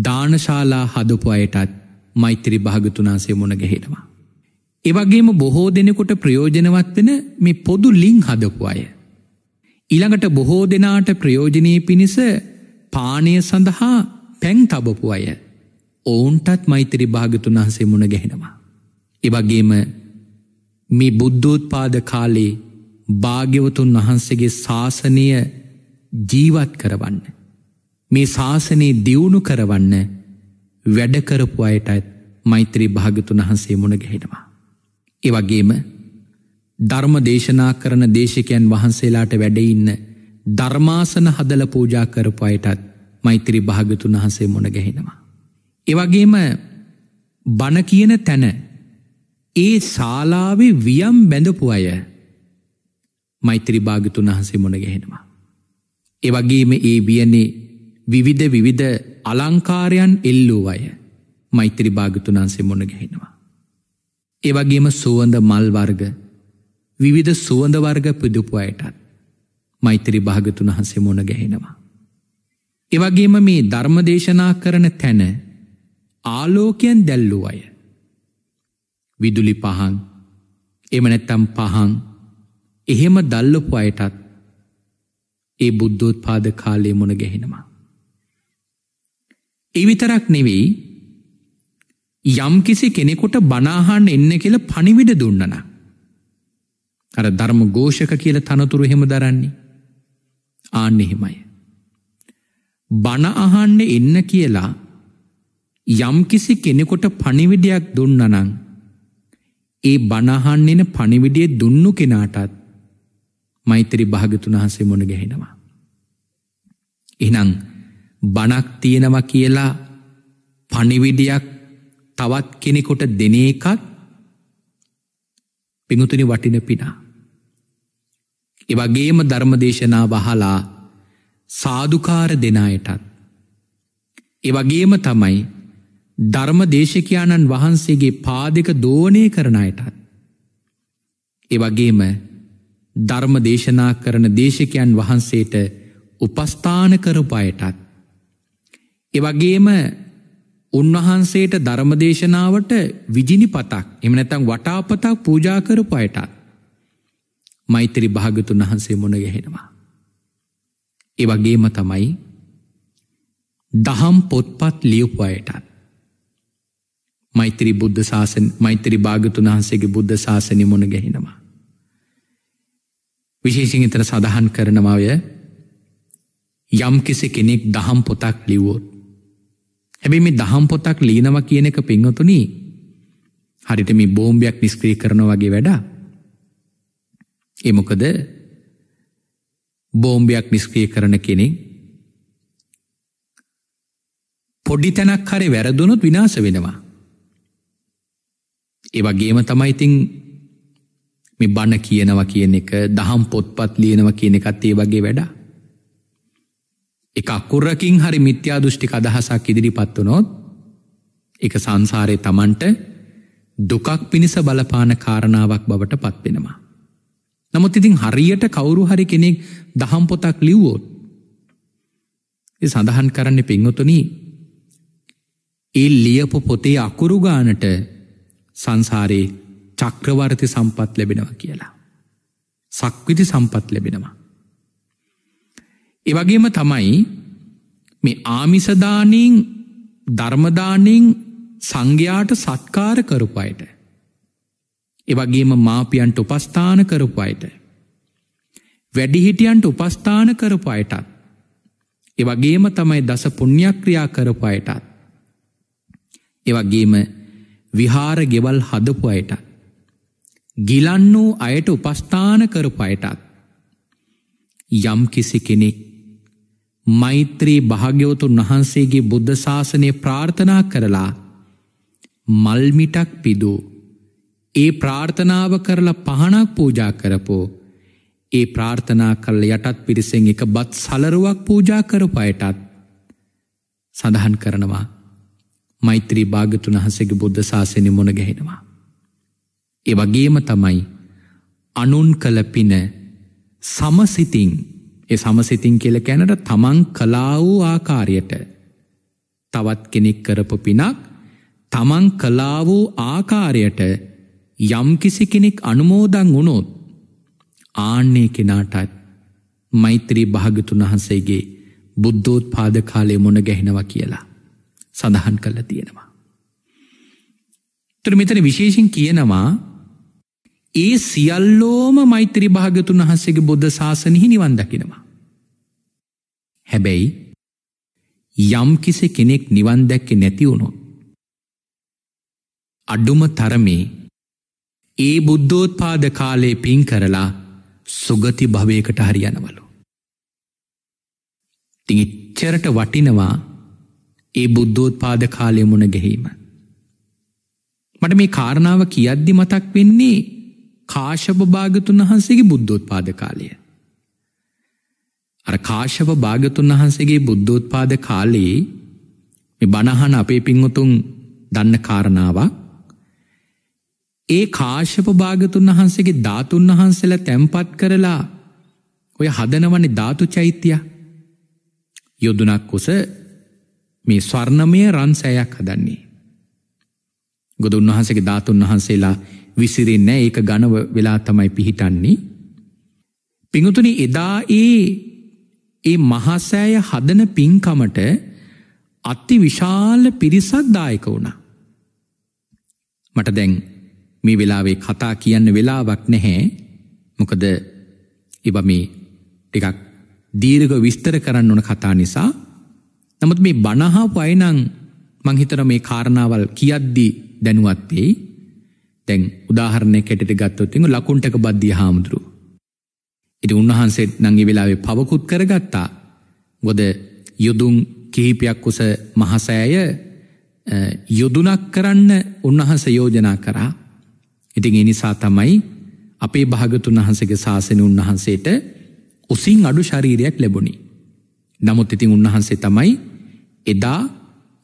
දානශාලා හදපු අයටත් මෛත්‍රී භාගතුනාන්සේ මුණගහෙනවා. එවගේම බොහෝ දෙනෙකොට ප්‍රයෝජනවත්වෙන මේ පොදු ලිං හදපු අය. ඉළඟට බොහෝ දෙනාට ප්‍රයෝජනය පිණිස පානය සඳහා පැන් තබපු අය ඔවුන්ටත් මෛත්‍රි භාගතුන් වහන්සේ මුණ ගැහෙනවා. එවගේම මේ බුද්ධෝත්පාද කාලේ භාග්‍යවතුන් වහන්සේගේ ශාසනය ජීවත් කරවන්න. මේ ශාසනයේ දියුණු කරවන්න වැඩකරපු අයටත් මෛත්‍රී භාගතුන් වහන්සේ මුණ ගැහෙනවා. එවගේම ධර්ම දේශනා කරන දේශකයන් වහන්සේලාට වැඩඉන්න ධර්මාසන හදල පූජා කරපු අයටත් මෛත්‍රී භාගතුන් වහන්සේ මොන ගැහෙනවා. එවගේම බණ කියන තැන ඒ ශාලාවේ වියම් බැඳපු අය මෛත්‍රී භාගතුන් වහන්සේ මොන ගැහෙනවා. එවගේම ඒ වියනේ විවිධ විවිධ අලංකාරයන් එල්ලූ අය මෛත්‍රී භාගතුන් වහන්සේ මොන ගැහෙනවා. එවගේම සුවඳ මල් වර්ග විවිධ සුවඳ වර්ග පුදුපු අයටත් මෛත්‍රී භාගතුන් වහන්සේ මුණ ගැහෙනවා. එවගේම මේ ධර්මදේශනා කරන තැන ආලෝකයන් දැල්ලූ අය. විදුලි පහන් එමනැත්තම් පහන් එහෙම දල්ලොපු අයටත් ඒ බුද්ධෝත් පාද කාලය මුණ ගැහෙනවා. එවිතරක් නෙවෙයි යම් කිසි කෙනෙකුට බනාහන් එන්න කියල පනිවිඩ දුන්නන. අර ධර්ම ගෝෂක කියල තනතුරු හෙම දරන්නේ. ආන්න එහෙමයි. බණ අහන්න එන්න කියලා යම්කිසි කෙනෙකුට පණිවිඩයක් දුන්නනම් ඒ බණ අහන්න එන පණිවිඩය දුන්නු කෙනාටත් මෛත්‍රී භාගතුන් වහන්සේ මුණ ගැහෙනවා. එහෙනම් බණක් තියෙනවා කියලා පණිවිඩයක් තවත් කෙනෙකුට දෙන එකත් පිඟුතුනි වටින පිනා. එවගේම ධර්මදේශනා වහලා සාධකාර දෙනායටත්. එවගේම තමයි ධර්ම දේශකයාණන් වහන්සේගේ පාදක දෝනය කරනයටත්. එවගේම ධර්ම දේශනා කරන දේශකයන් වහන්සේට උපස්ථාන කරපායටත්. එවගේම උන්වහන්සේට ධර්මදේශනාවට විජිනි පතක් එමනැතන් වටාපතක් පූජාකරපයටත්. මෛත්‍රී භාගතුන් වහන්සේ මොනගැහෙනවා. ඒ වගේම තමයි දහම් පොත්පත් ලියපු අයටත්. මෛත්‍රී බුද්ධ සාසන මෛත්‍රී භාගතුන් වහන්සේගේ බුද්ධ ශාසනය මොනගැහෙනවා. විශේෂෙන් එතර සඳහන් කරනවාය යම් කිසි කෙනෙක් දහම් පොතක් ලිවෝත්. හැබැ මේ දහම් පොතක් ලීනවා කියන එක පින්වතුනී හරිට මේ බෝම්භයක් නිස්ක්‍රී කරන වගේ වැඩා එමොකද බෝම්භයක් නිස්ක්‍රිය කරන කෙනෙක් පොඩි තැනක් හරි වැරදුනොත් විනාස වෙනවා. ඒවගේම තමයිඉතිං මේ බණ කියනවා කියන එක දහම් පොත්පත් ලියනවා කියන එකත් ඒ වගේ වැඩ. එක අකුරකින් හරි මිත්‍යා දෘෂ්ටික අදහසක් ඉදිරිපත් වනොත් එක සංසාරය තමන්ට දුකක් පිණිස බලපාන කාරණාවක් බවට පත්වෙනවා. නමුත් ඉතින් හරියට කවුරු හරි කෙනෙක් දහම් පොතක් ලිව්වෝත් ඒ සඳහන් කරන්න පින්වතුනි ඒ ලියපු පොතේ අකුරු ගානට සංසාරේ චක්‍රවර්ති සම්පත් ලැබෙනවා කියලා. සක්විති සම්පත් ලැබෙනවා. එවගේම තමයි මේ ආමිසදානින් ධර්මදානින් සංඝයාට සත්කාර කරපු අයට එවගේම මාපියන්ට උපස්ථාන කරපු අයට. වැඩිහිටියන්ට උපස්ථාන කරපු අයටත්. එවගේම තමයි දස පුණ්‍යක්‍රියා කරපු අයටත්. එවගේම විහාර ගෙවල් හදපු අයටත්. ගිලන් වූ අයට උපස්ථාන කරපු අයටත්. යම් කිසි කෙනෙක් මෛත්‍රී භාග්‍යවතුන් වහන්සේගේ බුද්ධ ශාසනය ප්‍රාර්ථනා කරලා මල්මිටක් පිදූ ඒ ප්‍රාර්ථනාව කරලා පහනක් පූජා කරපෝ ඒ ප්‍රාර්ථනා කල්ල යටත් පිරිසෙන් එක බත් සලරුවක් පූජා කරපයටත් සඳහන් කරනවා මෛත්‍රී භාගතුන් වහසගේ බුද්ධ ශාසනය මොනගැහෙනවා. ඒ වගේම තමයි අනුන් කළ පින සමසිතින් ඒ සමසිතින් කියල කැනට තමන් කලා වූ ආකාරයට තවත් කෙනෙක් කරපු පිනක් තමන් කලා වූ ආකාරයට යම්කිසි කෙනෙක් අනුමෝදං වුණොත් ආන්නේ කෙනාටත් මෛත්‍රී භාගතුන් වහන්සේගේ බුද්ධෝත් පාද කාලය මොන ගැහෙනවා කියලා සඳහන් කල්ල තියෙනවා. තර මෙතන විශේෂෙන් කියනවා ඒ සියල්ලෝම මෛත්‍රී භාගතුන් වහන්සේගේ බුද්ධ ශාසනහි නිවන් දකිනවා. හැබැයි යම්කිසි කෙනෙක් නිවන් දැක්කෙ නැතිවුණු. අඩුම තරමේ ඒ බුද්ධෝත්පාද කාලේ පින් කරලා සුගති භවයකට හරියනවලු. ති ඉච්චරට වටිනවා ඒ බුද්ධෝත්පාද කාලය මුණ ගැහීම. මට මේ කාරණාව කියද්දි මතක් වෙන්නේ කාශභ භාගතුන් වහන්සේගේ බුද්ධෝත්පාද කාලය. අර කාශව භාගතුන් වහන්සේගේ බුද්ධෝත්පාද කාලයේ බණහන අපේ පින්වතුන් දන්න කාරණාවක් ඒ කාශ්‍යප භාගතුන් වහන්සේගේ ධාතුන් වහන්සේල තැම්පත් කරලා ඔය හදනවන්නේ ධාතු චෛත්‍යය යොදුනක් කුස මේ ස්වර්ණමය රන් සෑයක් හදන්නේ. ගොද උන්වහන්සේගේ ධාතුන් වහන්සේලා විසිරෙන් නෑ ඒක ගණව වෙලා තමයි පිහිටන්නේ. පිඟුතුනි එදා ඒ ඒ මහසෑය හදන පින්කමට අත්ති විශාල පිරිසක් දායක වුණා. මට දැන් මේ වෙලාවේ කතා කියන්න වෙලාවක් නැහැ. මොකද එබ මේ ටිකක් දීර්ඝ විස්තර කරන්න ඕන කතා නිසා. නමුත් මේ බණහාපු අය නම් මං හිතන මේ කාරණාවල් කියද්දී දැනුවත් වෙයි. දැන් උදාහරණයක් හැටියට ගත්තොත් ඉතින් ලකුණ්ඩක බද්දිය හාමුදුරුවෝ ඉති උන්වහන්සේත් නංගේ වෙලාවේ පවකුත් කරගත්තා ගොද යුදුම් කිහිපයක් කුස මහසෑය යොදුනක් කරන්න උන්වහන්ස යෝජනා කරා ඉතින් එනිසා තමයි අපේ භාගතුන් වහන්සගේ ශාසන උන්වහන්සේට උසින් අඩු ශරීරයක් ලැබුණි. නමුත් ඉතින් උන්වහන්සේ තමයි එදා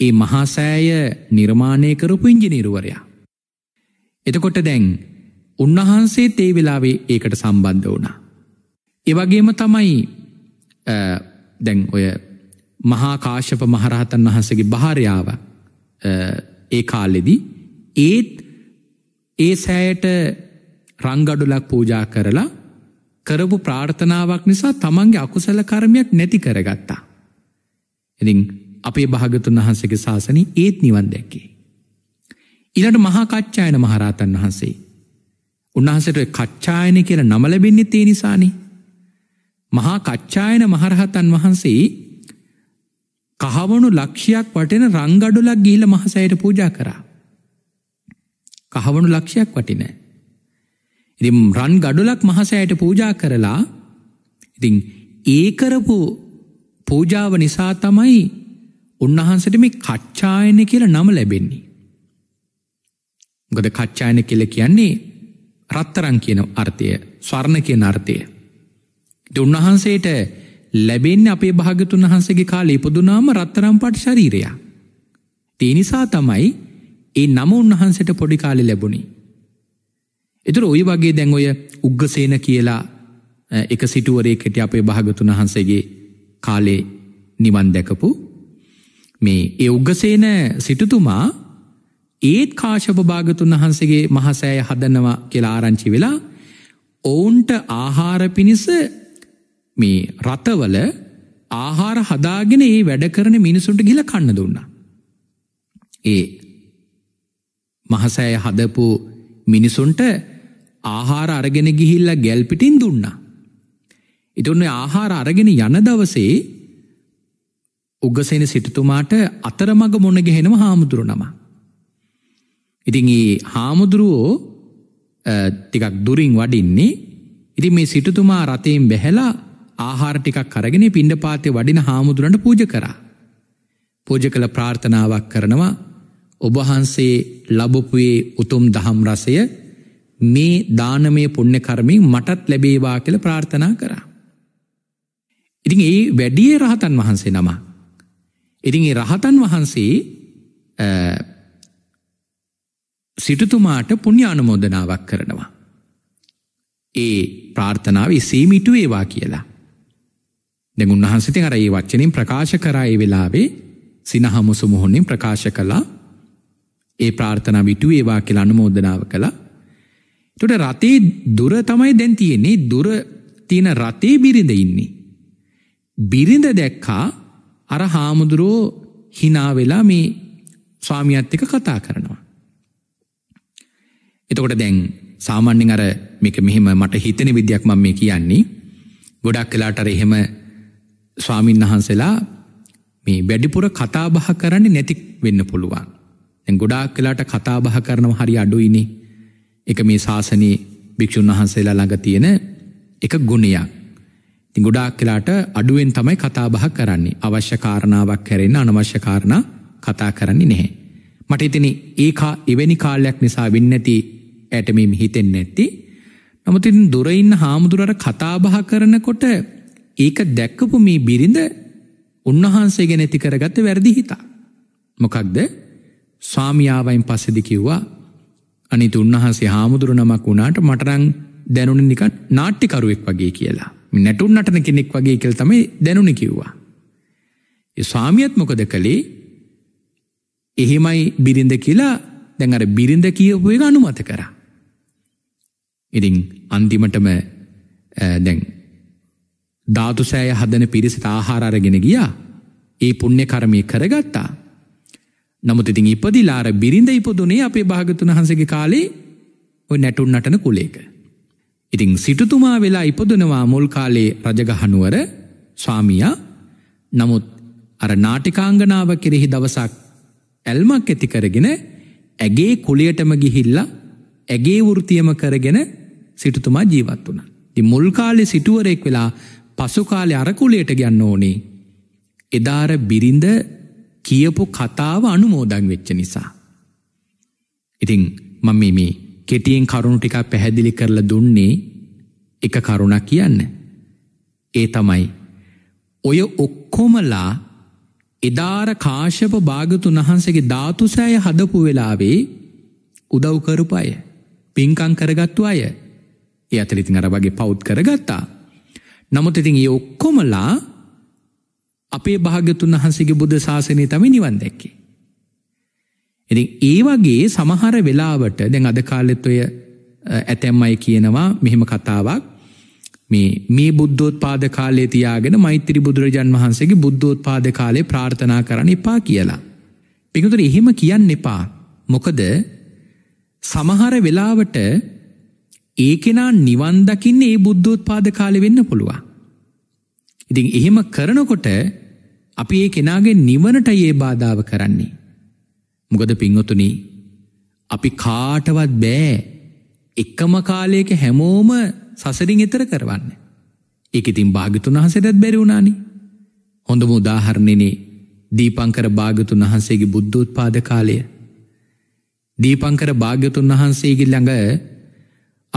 ඒ මහාසෑය නිර්මාණය කරපු ඉංජිනීරුවරයා. එතකොට දැන් උන්වහන්සේ තේ වෙලාවේ ඒකට සම්බන්ධ වුණා. එවගේම තමයි දැන් ඔය මහාකාශප මහරහතන් වහන්සගේ භාරයාව ඒ කාලෙදි ඒත් ඒ සෑයට රංගඩුලක් පූජා කරලා කරපු ප්‍රාර්ථනාවක් නිසා තමන්ගේ අකුසල කරමයක් නැති කරගත්තා. ඉතිං අපේ භාගතුන් වහන්සේගේ ශාසන ඒත් නිවන් දැක්කේ. ඉලට මහාකච්ඡායන මහරාතන් වහන්සේ. උන්වහන්සට කච්ඡායන කියල නමලබෙන්න්නේ තේ නිසානේ. මහා කච්ඡායන මහරහතන් වහන්සේ කහවනු ලක්ෂයක් වටෙන රංගඩුලක් ගිහිල මහසයට පූජා කරා. කහවනු ලක්ෂයක් වටිනෑ. ඉති රන් ගඩුලක් මහසෑයට පූජා කරලා ඉතිං ඒකරපු පූජාව නිසා තමයි උන්වහන්සට මේ කච්ඡායන කියල නම ලැබෙන්නේ. ගොද කච්ඡායන කෙල කියන්නේ රත්තරං කියන අර්ථය ස්වර්ණ කියන අර්ථය. උන්වහන්සේට ලැබෙන් අපේ භාගතුන් වහන්සගේ කාලේ ඉපදුනාම රත්තරම් පට ශරීරයා. තේනිසා තමයි ඒ නම උන්වහන්සට පොඩි කාලෙ ලැබුණි. එතුර ඔය වගේ දැන් ඔය උග්ගසේන කියලා එක සිටුවරේකට අපේ භාගතුන් වහන්සේගේ කාලේ නිවන් දැකපු මේ ඒ උග්ගසේන සිටුතුමා ඒත් කාශප භාගතුන් වහන්සේගේ මහසෑය හදනවා කියලා ආරංචි වෙලා ඔවුන්ට ආහාර පිණිස මේ රථවල ආහාර හදාගෙන ඒ වැඩ කරන මිනිසුන්ට ගිල කන්න දුන්නා. ඒ මහසෑය හදපු මිනිසුන්ට ආහාර අරගෙන ගිහිල්ල ගැල්පිටින් දුන්නා. ඉතුන්නේ ආහාර අරගෙන යන දවසේ උගසෙන සිටතුමාට අතරමග මොනගෙහෙනව හාමුදුරු නම. ඉතින් හාමුදුරුවෝ ටිකක් දුරින් වඩින්නේ ඉති මේ සිටතුමා රතයෙන් බැහැලා ආහාර ටිකක් කරගෙන පිණ්ඩ පාතය වඩින හාමුදුරන්ට පූජ කරා. පූජ කළ ප්‍රාර්ථනාවක් කරනවා ඔබහන්සේ ලබපුයේ උතුම් දහම් රසය මේ දානමය පුණ්‍ය කර්මෙන් මටත් ලැබේවා කියලා ප්‍රාර්ථනා කරා. ඉතින් ඒ වැඩිය රහතන් වහන්සේ නම. ඉතින් ඒ රහතන් වහන්සේ සිටුතුමාට පුණ්‍ය අනුමෝදනාවක් කරනවා. ඒ ප්‍රාර්ථනාව එසේ මිටුවේවා කියලා. දැන් උන්වහන්සේ ඉතින් අර ඒ වචනෙන් ප්‍රකාශ කරා ඒ වෙලාවේ සිනහ මුසු මුහුණින් ප්‍රකාශ කළා ඒ ප්‍රාර්ථනා විටු ඒවා කියලා අනුමෝදනාව කළා. එතකොට රතේ දුර තමයි දැන් තියෙන්නේ. දුර තියෙන රතේ බිරිඳ ඉන්නේ. බිරිඳ දැක්කා අර හාමුදුරුවෝ hina වෙලා මේ ස්වාමියාත් එක්ක කතා කරනවා. එතකොට දැන් සාමාන්‍යයෙන් අර මේක මෙහෙම මට හිතෙන විදියක් මම මේ කියන්නේ. ගොඩක් වෙලාට අර එහෙම ස්වාමින් වහන්සේලා මේ වැඩිපුර කතා බහ කරන්නේ නැති වෙන්න පුළුවන්. ගොඩාක් කලාට කතාබහ කරනව හරි අඩුයිනි එක මේ ශාසනයේ භික්‍ෂූන් වහන්සේලා ළඟ තියෙන එක ගුණයක් ති ගොඩාක් කලාට අඩුවෙන් තමයි කතාබහ කරන්නේ අවශ්‍ය කාරණාවක් කරන්න අනවශ්‍ය කාරණ කතා කරන්නේ නැහැ මට ඉතිනි ඒකා එවැනි කාලයක් නිසා වෙන්නැති ඇයට මෙම හිතෙන් නැත්ති නමුති දුරඉන්න හාමුදුරට කතාබහ කරනකොට ඒක දැක්කපු මේ බිරිඳ උන්වහන්සේ ගැනැති කරගත්ත වැරදි හිතා මොකක්ද ස්වාමියාවයින් පස්සෙදි කිව්වා අනිත් උන්වහන්සේ හාමුදුරනමක් වුණාට මටරං දැනුන නිකන් නාට්ටිකරුවෙක් වගේ කියලා නැටුන් නටන කෙනෙක් වගේ කෙල් තමයි දැනුන කිව්වා. ස්වාමියත් මොකද කළේ එහෙමයි බිරිඳ කියලා දැඟර බිරිඳ කියපු එක අනුමත කර. ඉතිං අන්තිමටම දැන් ධාතු සෑය හදන පිරිසිට ආහාරගෙන ගියා ඒ පුුණ්‍ය කරමය කරගත්තා නමුත් ඉතින් ඉපදිලාර බිරිඳ ඉපදුනේ අපේ භාගතුන් වහන්සගේ කාලේ ඔය නැටුන් නටන කුලේක. ඉතිං සිටුතුමා වෙලා ඉපදනවා මුල් කාලේ රජගහනුවර ස්වාමියා නමුත් අර නාටිකාංගනාව කෙරෙහි දවසක් ඇල්මක් ඇතිකරගෙන ඇගේ කුලියටම ගිහිල්ලා ඇගේ වෘතියම කරගෙන සිටුතුමා ජීවත් වුණ. ති මුල්කාලෙ සිටුවරෙක් වෙලා පසුකාලෙ අරකුලයට ගන්න ඕනේ. එදාර බිරිඳ කියපු කතාව අනුමෝදන් වෙච්ච නිසා. ඉතිං මම මේ කෙටියෙන් කරුණු ටිකක් පැහැදිලි කරල දුන්නේ එක කරුණක් කියන්න. ඒ තමයි ඔය ඔක්කොමලා එදාර කාශප භාගතුන් වහන්සගේ ධාතුසෑය හදපු වෙලාවේ උදව් කරපු අය පින්කං කරගත්තු අය ඒ අතලිතින් අර වගේ පෞද් කරගත්තා. නමුත් ඉතින් ඒ ඔක්කොමලා අපේ භාගතුන් වහන්සේගේ බුද්ධ ශාසනය තම නිවන් දැක්කේ. එති ඒ වගේ සමහර වෙලාවට දැන් අද කාලෙත් ඔය ඇතැම්මයි කියනවා මෙහෙම කතාවක් මේ මේ බුද්ධෝත් පාද කාලේ තියාගෙන මෛත්‍රි බුදුරජන් වහන්සේගේ බුද්ධෝත් පාද කාලේ ප්‍රාර්ථනා කරන්න එපා කියලා. පිකුතුර එහෙම කියන්න එපා. මොකද සමහර වෙලාවට ඒකෙනා නිවන්දකින්න ඒ බුද්ධෝත් පාද කාලෙ වෙන්න පුළුවන්. ඉතින් එහෙම කරනකොට අපි ඒ කෙනාගේ නිවනට ඒ බාධාව කරන්නේ. මොකද පින්වතුන අපි කාටවත් බෑ එක්කම කාලයක හැමෝම සසරින් එතර කරවන්න. එක ඉතින් භාගතුන් වහසටත් බැරි වුණානි. හොඳම උදාහරණනේ දීපංකර භාගතුන් වහන්සේගේ බුද්ධෝත් පාද කාලය. දීපංකර භාග්‍යතුන් වහන්සේගේ ළඟ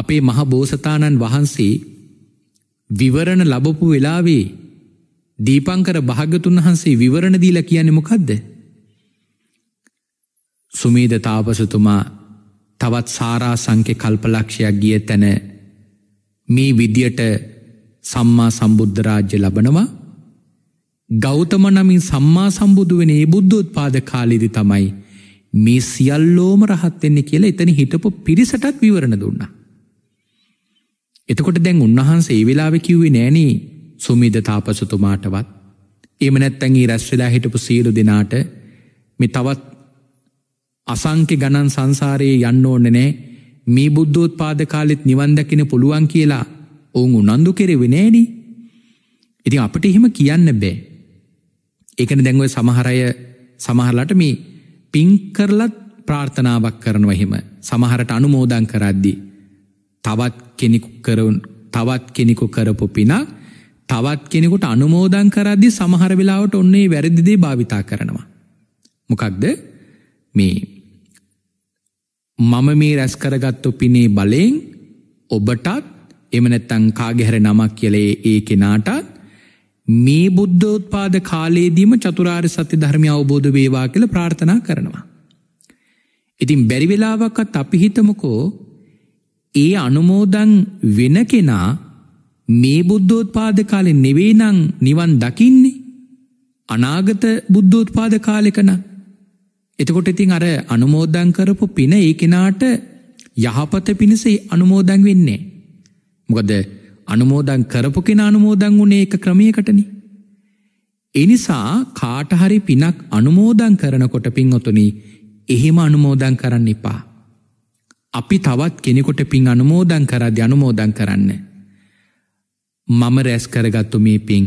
අපේ මහ බෝසතාණන් වහන්සේ විවරණ ලබපු වෙලාවේ දීපංකර භාග්‍යතුන් වහන්සේ විවරණ දීලා කියන්නේ මොකද්ද? සුමේද තාපසතුමා තවත් සාරා සංකේ කල්පලක්ෂයක් ගිය තැන මේ විදියට සම්මා සම්බුද්ධ රාජ්‍ය ලබනවා ගෞතම නමින් සම්මා සම්බුදු වෙන ඒ බුද්ධෝත්පාද කාලෙදි තමයි මේ සියල්ලෝම රහත් වෙන්නේ කියලා එතන හිටපු පිරිසටත් විවරණ දුන්නා. එතකොට දැන් උන්වහන්සේ ඒ වෙලාවේ කිව්වේ නෑනේ සුමිද තාපසතුමාටවත් එම නැත්තැගේ රැස්වෙලා හිටපු සීරු දෙනාට මෙ තවත් අසංක්‍ය ගණන් සංසාරයේ යන්න ඕන්නනෑ මේ බුද්ධෝත් පාද කාලෙත් නිවන්දකින පුළුවන් කියලා ඔවුන් උනන්දු කෙරෙවෙනෑනි ඉති අපට එහෙම කියන්න බෑ එකන දැංව සමහරය සමහරලට මේ පිංකරලත් ප්‍රාර්ථනාවක් කරනව එහෙම සමහරට අනුමෝදන් කරද්දි තවත් කෙනෙකු කරුන් තවත් කෙනෙකු කරපු පිනක් තවත් කෙනෙකුට අනුමෝදන් කරද්දි සමහර වෙලාවට ඔන්නේ වැරදි දේ භාවිතා කරනවා. මොකක්ද? මේ මම මේ රැස් කරගත්තු පිනේ බලෙන් ඔබටත් එහෙම නැත්නම් කාගේ හැර නමක් කියලා ඒ කෙනාටත් මේ බුද්ධෝත්පාද කාලයේදීම චතුරාර්ය සත්‍ය ධර්මය අවබෝධ වේවා කියලා ප්‍රාර්ථනා කරනවා. ඉතින් බැරි වෙලාවකත් අපි හිතමුකෝ ඒ අනුමෝදන් වෙන කෙනා මේ බුද්ධෝත්පාද කාලෙ නෙවෙයි නම් නිවන් දකින්නේ අනාගත බුද්ධෝත්පාද කාලෙකන එතකොට ඉතින් අර අනුමෝදන් කරපු පින ඒ කෙනාට යහපත පිණිස අනුමෝදන් වෙන්නේ මොකද අනුමෝදන් කරපු කෙනා අනුමෝදන් වුණේ එක ක්‍රමයකටනේ එනිසා කාට හරි පිනක් අනුමෝදන් කරනකොට පින්වතුනි එහෙම අනුමෝදන් කරන්න එපා අපි තවත් කෙනෙකුට පින් අනුමෝදන් කරද්දී අනුමෝදන් කරන්නේ මම රැස් කරගත්තු මේ පින්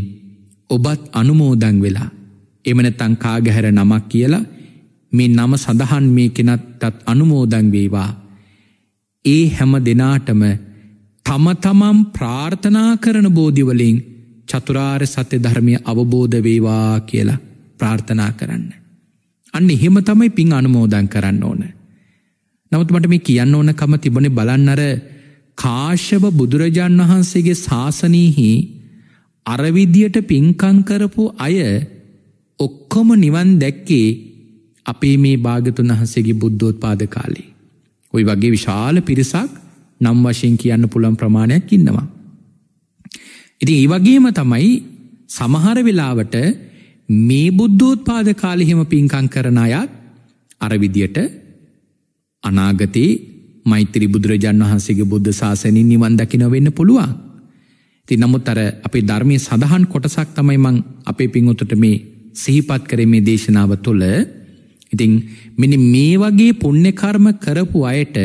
ඔබත් අනුමෝදං වෙලා එමනතං කාගැහැර නමක් කියලා මේ නම සඳහන් මේ කෙනත්තත් අනුමෝදං වේවා ඒ හැම දෙනාටම තම තමම් ප්‍රාර්ථනා කරන බෝධිවලින් චතුරාර් සත්‍ය ධර්මය අවබෝධ වේවා කියලා ප්‍රාර්ථනා කරන්න. අන්න එහෙම තමයි පින් අනුමෝදන් කරන්න ඕන. නමුත් මට මේ කියන්න ඕනකම තිබන බලන්නර කාශ්‍යප බුදුරජාන් වහන්සේගේ ශාසනයේහි අර විදියට පින්කම් කරපු අය ඔක්කොම නිවන් දැක්කේ අපේ මේ භාගතුන් වහන්සේගේ බුද්ධෝත්පාද කාලේ. ওই වගේ විශාල පිරිසක් නම් වශයෙන් කියන්න පුළුවන් ප්‍රමාණයක් ඉන්නවා. ඉතින් ඒ වගේම තමයි සමහර වෙලාවට මේ බුද්ධෝත්පාද කාලෙහිම පින්කම් කරන අයත් අර විදියට අනාගතේ මෛත්‍රී බුදුරජාන් වහන්සේගේ බුද්ධ ශාසනින් නිවන් දකින වෙන්න පුළුවන්. ති නමුත් අර අපේ ධර්මය සඳහන් කොටසක් තමයි මං අපේ පින්වතුට මේ සිහිපත් කරේ මේ දේශනාව තුළ ඉතිං මෙනි මේ වගේ පුණ්‍යකර්ම කරපු අයට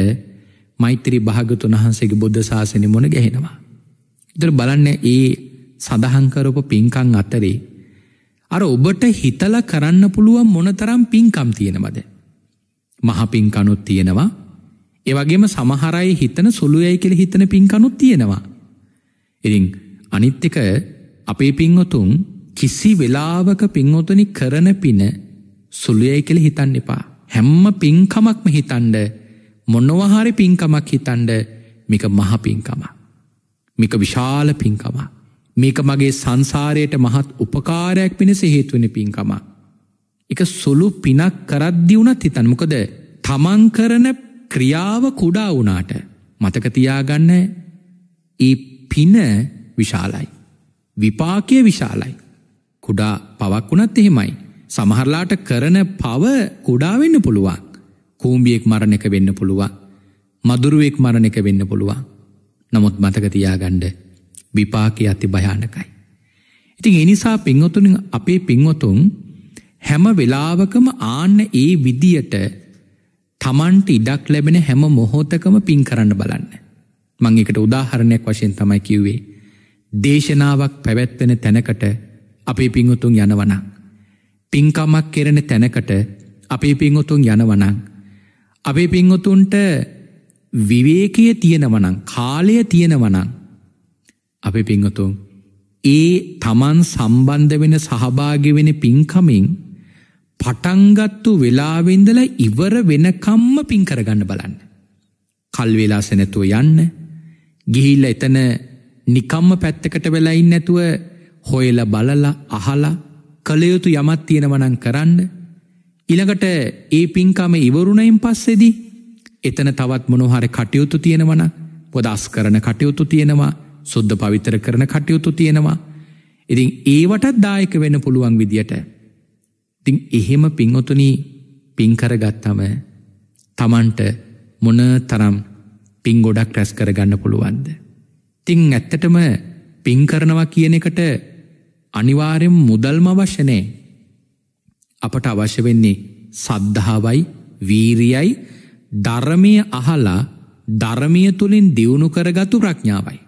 මෛත්‍රී භාගතුන් වහන්සේගේ බුද්ධ ශාසනය මොන ගැහෙනවා. ඉතර බලන්න ඒ සඳහන්කරපු පින්කං අතරේ. අර ඔබට හිතල කරන්න පුළුවන් මොනතරම් පින්කම් තියෙනවද. මහපින්කනුත් තියෙනවා ඒවගේම සමහරයි හිතන සුළුයයි කෙළ හිතන පින්කනුත් තියෙනවා. ඉරිං අනිත් එක අපේ පින්වතුන් කිසි වෙලාවක පින්වතුනි කරන පින සුළුයයි කෙළ හිතන්න එපා. හැම්ම පින්කමක්ම හිතන්ඩ මොන්නවහාරි පින්කමක් හිතන්ඩ මික මහ පින්කම. මික විශාල පින්කම. මේක මගේ සංසාරයට මහත් උපකාරයක් පිණිස හේතුවෙන පින්කම. එක සුළු පිනක් කරද්දිවුනත් හිතන් මොකද තමන් කරන ක්‍රියාව කුඩා වුණාට මතක තියාගන්න ඒ පින විශාලයි. විපාකය විශාලයි. කුඩා පවක් වුණත් එහෙමයි. සමහරලාට කරන පව කුඩා වෙන්න පුළුවන්. කූඹියෙක් මරණ එක වෙන්න පුළුවන්. මදුරුවෙක් මරණ එක වෙන්න පුළුවන්. නමුත් මතක තියාගන්න විපාකය අති භයානකයි. ඉතින් ඒ නිසා පින්වතුන් අපේ පින්වතුන් හැම වෙලාවකම ආන්න ඒ විදියට තමන්ට ඉඩක් ලැබෙන හැම මොහොතකම පින් කරන්න බලන්න. මං එකට උදාහරණයක් වශයෙන් තමයි කිව්වේ. දේශනාවක් පැවැත්වෙන තැනකට අපේ පිංගුතුන් යනවනක්. පින්කමක් කෙරෙන තැනකට අපේ පිංගුතුන් යනවනක්. අපේ පිංගුතුන්ට විවේකය තියෙනවනං කාලය තියෙනවනං අපේ පිංගුතුන් ඒ තමන් සම්බන්ධ වෙන සහභාගි වෙන පින්කමින් පටන්ගත්තු වෙලාවෙන්දල ඉවර වෙනකම්ම පින් කරගන්න බලන්න. කල් වෙලාස නැතුව යන්න ගිහිල්ල එතන නිකම්ම පැත්තකට වෙලායින් නැතුව හොයල බලල අහලා කළයුතු යමත් තියෙනවනන් කරන්න ඉළඟට ඒ පින්කම ඉවරුණයින් පස්සෙදී එතන තවත් මොනොහර කටයුතු තියෙනවන පොදස් කරන කටයුතු තියෙනවා සුද්ධ පවිතර කරන කටයුතු තියෙනවා ඉතින් ඒවටත් දායක වෙන පුළුවන් විදියට තිං එහෙම පිංවතුනී පින්කරගත්තම තමන්ට මොන තරම් පින් ගොඩක් රැස් කරගන්න පුළුවන්ද. තිං ඇත්තටම පින්කරනවා කියන එකට අනිවාරෙන් මුදල්ම වශනය අපට අවශ්‍ය වෙන්නේ සද්ධාවයි වීරියයි ධර්මය අහලා ධර්මය තුළින් දියුණු කරගතු ප්‍රඥාවයි.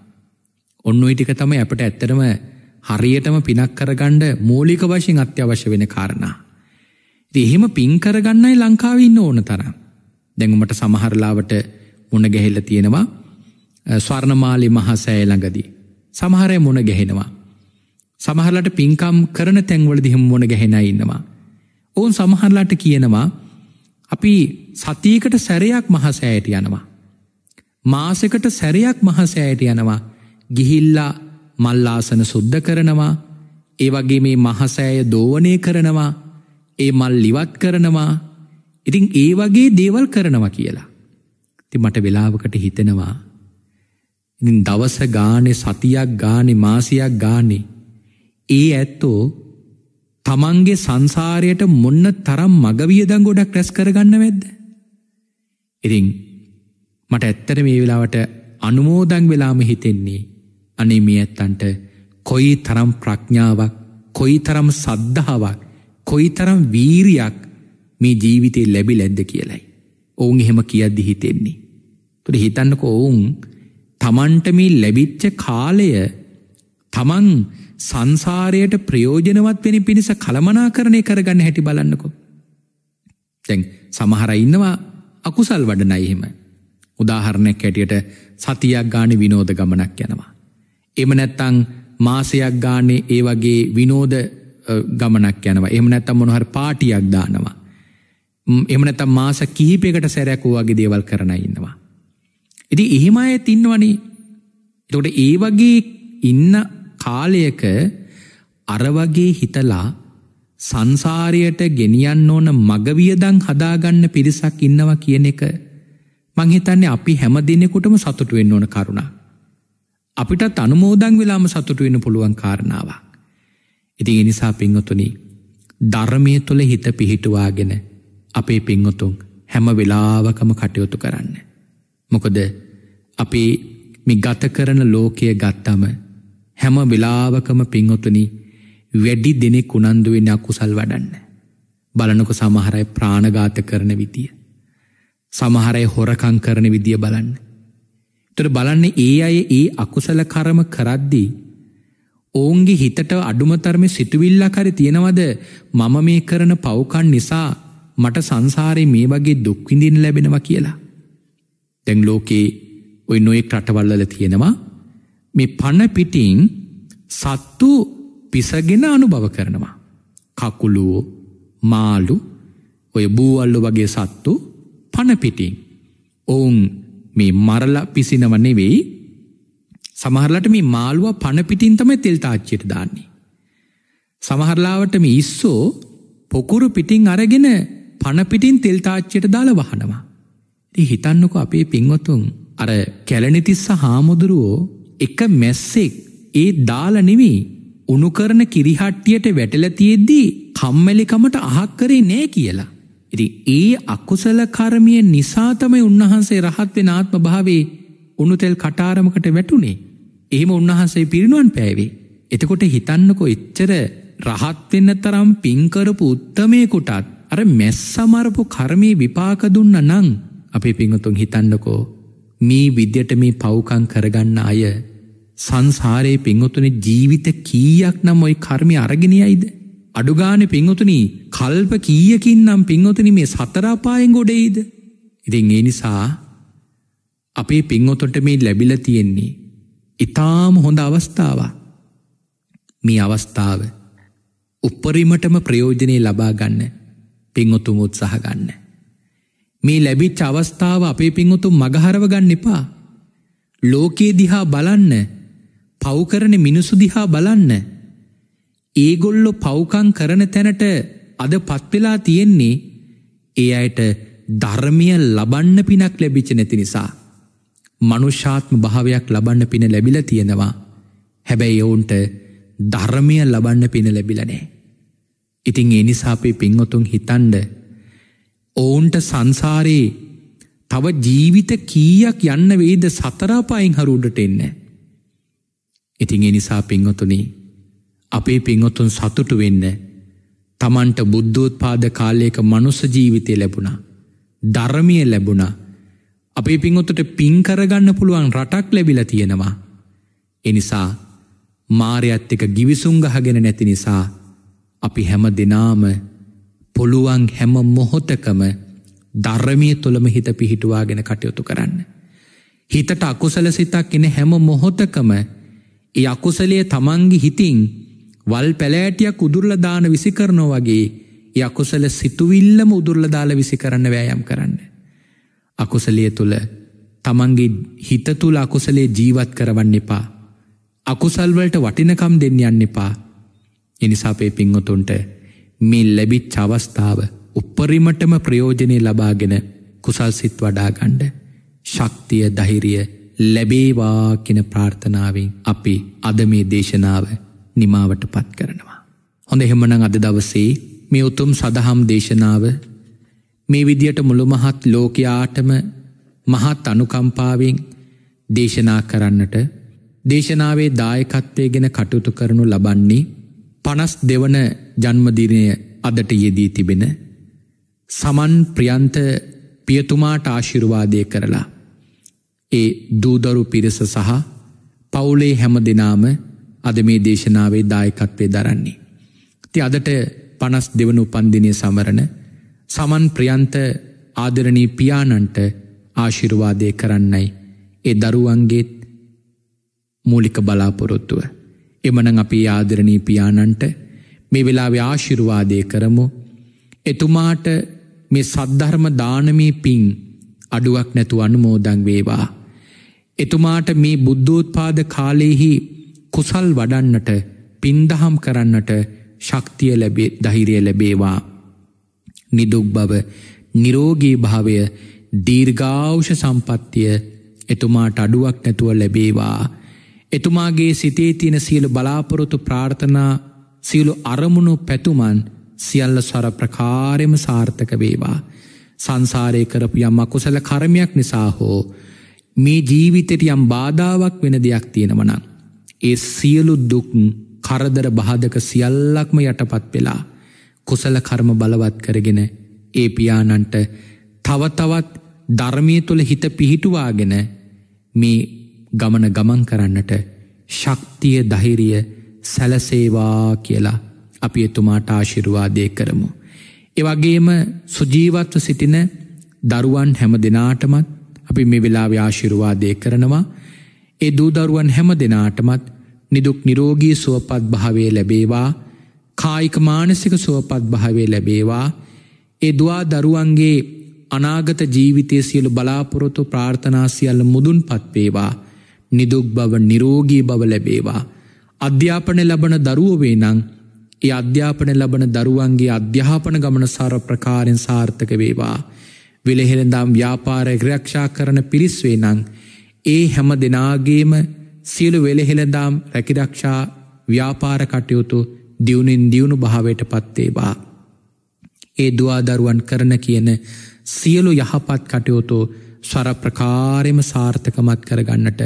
ඔන්න ඉටික තමයි අපට ඇත්තරම හරියටම පිනක් කරගණ්ඩ මූලික වශයෙන් අත්‍යවශ්‍ය වෙන කාරණා. එහෙම පින් කරගන්නයි ලංකාව ඉන්න ඕන තරම්. දැඟුමට සමහරලාවට මුණ ගැහෙල්ල තියෙනවා ස්වර්ණමාලි මහසෑ ළඟදී. සමහරය මුණ ගැහෙනවා. සමහරලට පින්කම් කරන තැන්වල දිහම මුණ ගැහෙන ඉන්නවා. ඔවුන් සමහරලාට කියනවා අපි සතීකට සැරයක් මහසෑයට යනවා. මාසකට සැරයක් මහසෑයට යනවා ගිහිල්ලා මල්ලාසන සුද්ධ කරනවා ඒ වගේ මේ මහසෑය දෝවනය කරනවා ඒ මල් ලිවත් කරනවා ඉතින් ඒ වගේ දේවල් කරනවා කියලා. ඉතින් මට වෙලාවකට හිතෙනවා ඉතින් දවස ගානේ සතියක් ගානේ මාසයක් ගානේ ඒ ඇත්තෝ තමන්ගේ සංසාරයට මොන්න තරම් මගවියදම් ගොඩක් රැස් කරගන්න වැද්ද? ඉතින් මට ඇත්තට මේ වෙලාවට අනුමෝදන් වෙලාම හිතෙන්නේ අනේ මේ ඇත්තන්ට කොයි තරම් ප්‍රඥාවක් කොයි තරම් සද්ධාවක් කොයි තරම් වීරයක් මේ ජීවිතේ ලැබි ලැද්ද කියලයි. ඔවුන් එහෙම කියද්දි හිතෙන්නේ. තුට හිතන්නක ඔවුන් තමන්ට මේ ලැබිච්ච කාලය තමන් සංසාරයට ප්‍රයෝජනවත් වෙන පිණිස කළමනා කරණය කරගන්න හැටි බලන්නකො. තැන් සමහර ඉන්නවා අකුසල් වඩන එහෙම. උදාහරණයක් හැටියට සතියක් ගාන විනෝද ගමනක් යනවා. එම නැත්තං මාසයක් ගානේ ඒ වගේ විනෝද ගමනක් යනවා එම නැත්තම් මොනහරි පාටියක් දානවා එම නැත්තම් මාස කිහිපයකට සැරයක් වගේ දේවල් කරන ඉන්නවා ඉතින් එහෙම අය තින්නවනේ එතකොට ඒ වගේ ඉන්න කාලයක අර වගේ හිතලා සංසාරයට ගෙනියන්න ඕන මග වියදම් හදාගන්න පිරිසක් ඉන්නවා කියන එක මං හිතන්නේ අපි හැම දිනෙකටම සතුටු වෙන්න ඕන කරුණා අපිටත් අනුමෝදන් වෙලාම සතුටු වෙන්න පුළුවන් කාරණාවක් ඉතින් එනිසා පිංහතුනි ධර්මය තුළ හිත පිහිටුවාගෙන අපේ පිංහතුන් හැම වෙලාවකම කටයුතු කරන්න. මොකද අපි මි ගත කරන ලෝකය ගත්තම හැම වෙලාවකම පිංහොතුනි වැඩි දෙනෙ කුණන්දුවෙන් අකුසල් වඩන්න. බලනොක සමහරයි ප්‍රාණගාත කරන විදිය. සමහරය හොරකං කරන විදිය බලන්න. තුර බලන්න ඒ අය ඒ අකුසල කරම කරද්දී ඔවුන්ගේ හිතට අඩුමතරම සිතුවිල්ලකරි තියෙනවද මම මේ කරන පවකන් නිසා මට සංසාරය මේ වගේ දුක්විඳින් ලැබෙනවා කියලා. තැන් ලෝකේ ඔයි නොයෙක් රටවල්ලල තියෙනවා මේ පණ පිටිං සත්තු පිසගෙන අනුභව කරනවා. කකුලුවෝ මාලු ඔය බූවල්ලු වගේ සත්තු පණපිටින් ඔවුන් මේ මරල පිසිනව නෙවෙයි සමහරලාට මේ මාළුවා පණ පිටින් තමයි තෙල් තාච්චියට දාන්නේ. සමහරලාවට මේ ඉස්සෝ පොකුරු පිටින් අරගෙන පණ පිටින් තෙල් තාච්චියට දාලා වහනවා. ඉතින් හිතන්නකෝ අපේ පින්වතුන් අර කැලණිතිස්ස හාමුදුරුවෝ එක මැස්සෙක් ඒ දාලා නෙවෙයි උණු කරන කිරිහට්ටියට වැටලා තියෙද්දී කම්මැලිකමට අහක් කරේ නෑ කියලා. ඉතින් ඒ අකුසල කර්මය නිසා තමයි උන්වහන්සේ රහත් වෙන ආත්ම භාවයේ උණුතෙල් කටාරමකට වැටුනේ. එහෙම උන්වහන්සේ පිරිනුවන් පෑවේ. එතකොට හිතන්නකො එච්චර රහත්වෙන්න තරම් පින්කරපු උත්තමයකුටත් අර මැස් සමරපු කර්මී විපාක දුන්න නං අපේ පිංහතුන් හිතන්නකෝ මේ විද්‍යට මේ පෞකං කරගන්න අය සංසාරයේ පිංහතුන ජීවිත කීයක් නම් ඔයි කර්මි අරගෙනයයිද. අඩුගාන පිංහතුන කල්ප කීයකින් නම් පිංහොතන මේ සතරාපායෙන් ගොඩෙයිද. ඉතින් ඒ නිසා අපේ පිංහොතොට මේ ලැබිල තියෙන්නේ ඉතාම හොඳ අවස්ථාවක්. මේ අවස්ථාව උපරිමටම ප්‍රයෝජනය ලබා ගන්න පිංවතුම උත්සාහ ගන්න. මේ ලැබිච් අවස්ථාව අපේ පිංවතුම් මගහරව ගන්න එපා. ලෝකයේ දිහා බලන්න පව්කරන මිනිසු දිහා බලන්න. ඒගොල්ලො පෞකං කරන තැනට අද පත්වෙලා තියෙන්නේ ඒ අයට ධර්මය ලබන්න පිනක් ලැබිච නැති නිසා. මනුෂ්‍යාත්ම භාවයක් ලබන්න පින ලැබිල තියෙනවා හැබැයි ඔවුන්ට ධර්මය ලබන්න පින ලැබිලනෑ. ඉතිං ඒ නිසාපේ පින්වතුන් හිතන්ඩ ඔවුන්ට සංසාරයේ තව ජීවිත කීයක් යන්න වෙයිද සතරාපායින් හරුඩට එන්න. ඉතිං ඒ නිසා පින්වතුනි අපේ පින්වතුන් සතුටු වෙන්න තමන්ට බුද්ධෝත්පාද කාලයක මනුස ජීවිතය ලැබුණා ධර්මය ලැබුණා අපේ පිංවොත්තට පින් කරගන්න පුළුවන් රටක් ලැබිලා තියෙනවා. එනිසා මාරයත් එක ගිවිසුම් ගහගෙන නැති නිසා අපි හැම දෙනාම පුළුවන් හැම මොහොතකම ධර්මය තුළම හිත පිහිටුවාගෙන කටයුතු කරන්න. හිතට අකුසල සිතක් එන හැම මොහොතකම ඒ අකුසලය තමන්ගි හිතින් වල් පැලෑටියක් උදුරලදාන විසි කරනෝ වගේ ඒ අකුසල සිතුවිල්ලම උදුරලදාල විසි කරන්න වෑයම් කරන්න. අකුසලිය තුළ තමන්ගේ හිත තුළ අකුසලේ ජීවත් කරවන්න එපා. අකුසල්වලට වටිනකම් දෙන්න යන්න එපා. එනිසාපේ පිංහොතුන්ට මේ ලැබිච් අවස්ථාව උපරිමටම ප්‍රයෝජනය ලබාගෙන කුසල් සිත් වඩාගණ්ඩ ශක්තිය දහිරිය ලැබේවා කෙන ප්‍රාර්ථනාවෙන් අපි අද මේ දේශනාව නිමාවට පත් කරනවා. හොඳ එහෙමනං අද දවසේ මේ උතුම් සදහම් දේශනාව මේ විදියට මුළුමහත් ලෝකයාටම මහත් අනුකම්පාවෙන් දේශනා කරන්නට දේශනාවේ දායකත්වය ගෙන කටයුතු කරනු ලබන්නේ පනස් දෙවන ජන්මදිනය අදට යෙදී තිබෙන සමන් ප්‍රියන්ත පියතුමාට ආශිරුවාදය කරලා. ඒ දූදරු පිරිස සහ පවුලේ හැම දෙනාම අද මේ දේශනාවේ දායකත්වය දරන්නේ. ති අදට පනස් දෙවනු උපන්දිනය සමරණ සමන් ප්‍රියන්ත ආදරණී පියාණන්ට ආශිරුවාදය කරන්නයි ඒ දරුවන්ගේත් මූලික බලාපොරොත්තුව. එමන අපි ආදරණී පියාණන්ට මේ වෙලා ආශිරුවාදය කරමු එතුමාට මේ සද්ධර්ම දානමී පින් අඩුවක් නැතු අනුමෝදං වේවා. එතුමාට මේ බුද්ධෝත්පාද කාලයෙහි කුසල් වඩන්නට පින්දහම් කරන්නට ශක්තිය ලැබේ දහිරය ලැබේවා. නිදුක් බව නිරෝගී භාවය දීර්ඝාවෂ සම්පත්තිය එතුමාට අඩුවක් නැතුව ලැබේවා. එතුමාගේ සිතේ තියෙන සියලු බලාපොරොතු ප්‍රාර්ථනා සියලු අරමුණු පැතුමන් සියල්ල සර ප්‍රකාරෙම සාර්ථක වේවා. සංසාරය කරපු යම් අකුසල කරමයක් නිසා හෝ මේ ජීවිතයට යම් බාධාවක් වෙන දෙයක් තියෙනවනම්. ඒ සියලු දුක් කරදර බාධක සියල්ලක්ම යටපත් වෙලා. කුසල කර්ම බලවත් කරගෙන ඒ පියාණන්ට තවතවත් ධර්මය තුළ හිත පිහිටුවාගෙන මේ ගමන ගමන් කරන්නට ශක්තිය දහිරිය සැලසේවා කියලා අපි එතුමාට ආශිරුවාදය කරමු. එවගේම සුජීවත්ව සිටින දරුවන් හැම දෙනාටමත් අපි මේ වෙලා ව්‍යාශිරුවාදය කරනවා ඒ දූදරුවන් හැම දෙනාටමත් නිදුක් නිරෝගී සුවපත් භාවය ලැබේවා කායික මානසික සුවපත් භාවේ ලැබේවා එදවා දරුවන්ගේ අනාගත ජීවිතය සියලු බලාපොරොතු ප්‍රාර්ථනාසිියල්ල මුදුන් පත්වේවා නිදුක් බව නිරෝගී බව ලැබේවා අධ්‍යාපන ලබන දරුවවේ නං ඒ අධ්‍යාපන ලබන දරුවන්ගේ අධ්‍යාපන ගමන සාර ප්‍රකාරෙන් සාර්ථක වේවා විලහෙළඳම් ව්‍යාපාරය ග්‍රක්ෂා කරන පිරිස්වේ නං ඒ හැම දෙනාගේම සියලු වෙළහෙළදාම් රැකිරක්ෂා ව්‍යාපාර කටයුතු දියුණෙන් දියුණු භාවයට පත්තේවා. ඒ දවාදරුවන් කරන කියන සියලු යහපත් කටයුතු ස්වර ප්‍රකාරෙම සාර්ථකමත් කරගන්නට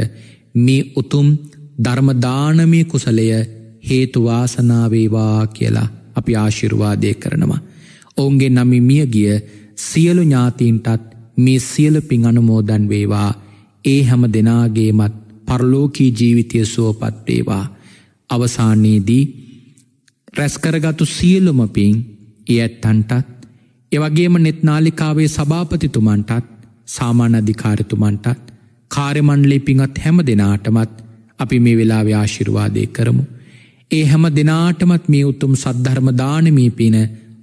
මේ උතුම් ධර්මදානමය කුසලය හේතුවාසනාවේවා කියලා අපි ආශිරුවාදය කරනවා. ඔවුන්ගේ නමි මියගිය සියලු ඥාතීන්ටත් මේ සියල පින් අනුමෝදන් වේවා ඒ හැම දෙනාගේමත් පරලෝකී ජීවිතය සුවපත්වේවා. අවසානයේදී රැස්කරගතු සියලුම පින් ඒ ඇත්තන්ටත් එවගේම නෙත්නාලිකාවේ සභාපතිතුමන්ටත් සාමාන අධිකාරතුමන්ටත් කාර්මණ්ලි පිංත් හැම දෙනාටමත් අපි මේ වෙලා ව්‍යාශිරවාදය කරමු. ඒ හැම දෙනාටමත් මේ උත්තුම් සද්ධර්මදානමී පින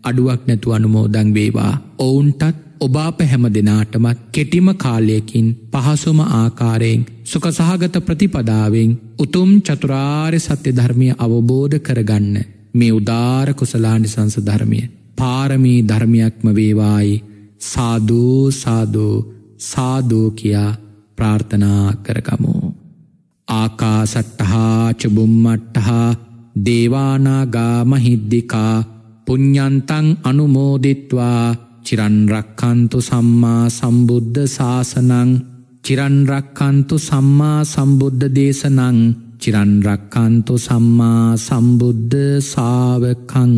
අඩුවක් නැතු අනුමෝදං වේවා ඔවුන්ටත් ඔබාප හැම දෙනාටමත් කෙටිම කාලයකින් පහසුම ආකාරයෙන් සුකසහගත ප්‍රතිපදාවෙන් උතුම් චතුරාර් සත්‍ය ධර්මය අවබෝධ කරගන්න මේ උදාර කුසලානිසංස ධර්මය පාරමී ධර්මයක්ම වේවායි සාධූ සාධෝ සාධෝ කියා ප්‍රාර්ථනා කරකමෝ. ආකා සට්ටහා චබුම්මට්ටහා දේවානාගා මහිද්දිකා පුඤ්ඥන්තං අනුමෝදිත්වා චිරන්රක්කන්තු සම්මා සම්බුද්ධ ශාසනං චිරන්රක්කන්තු සම්මා සම්බුද්ධ දේශනං චිරන් රක්කන්තු සම්මා සම්බුද්ධ සාවකං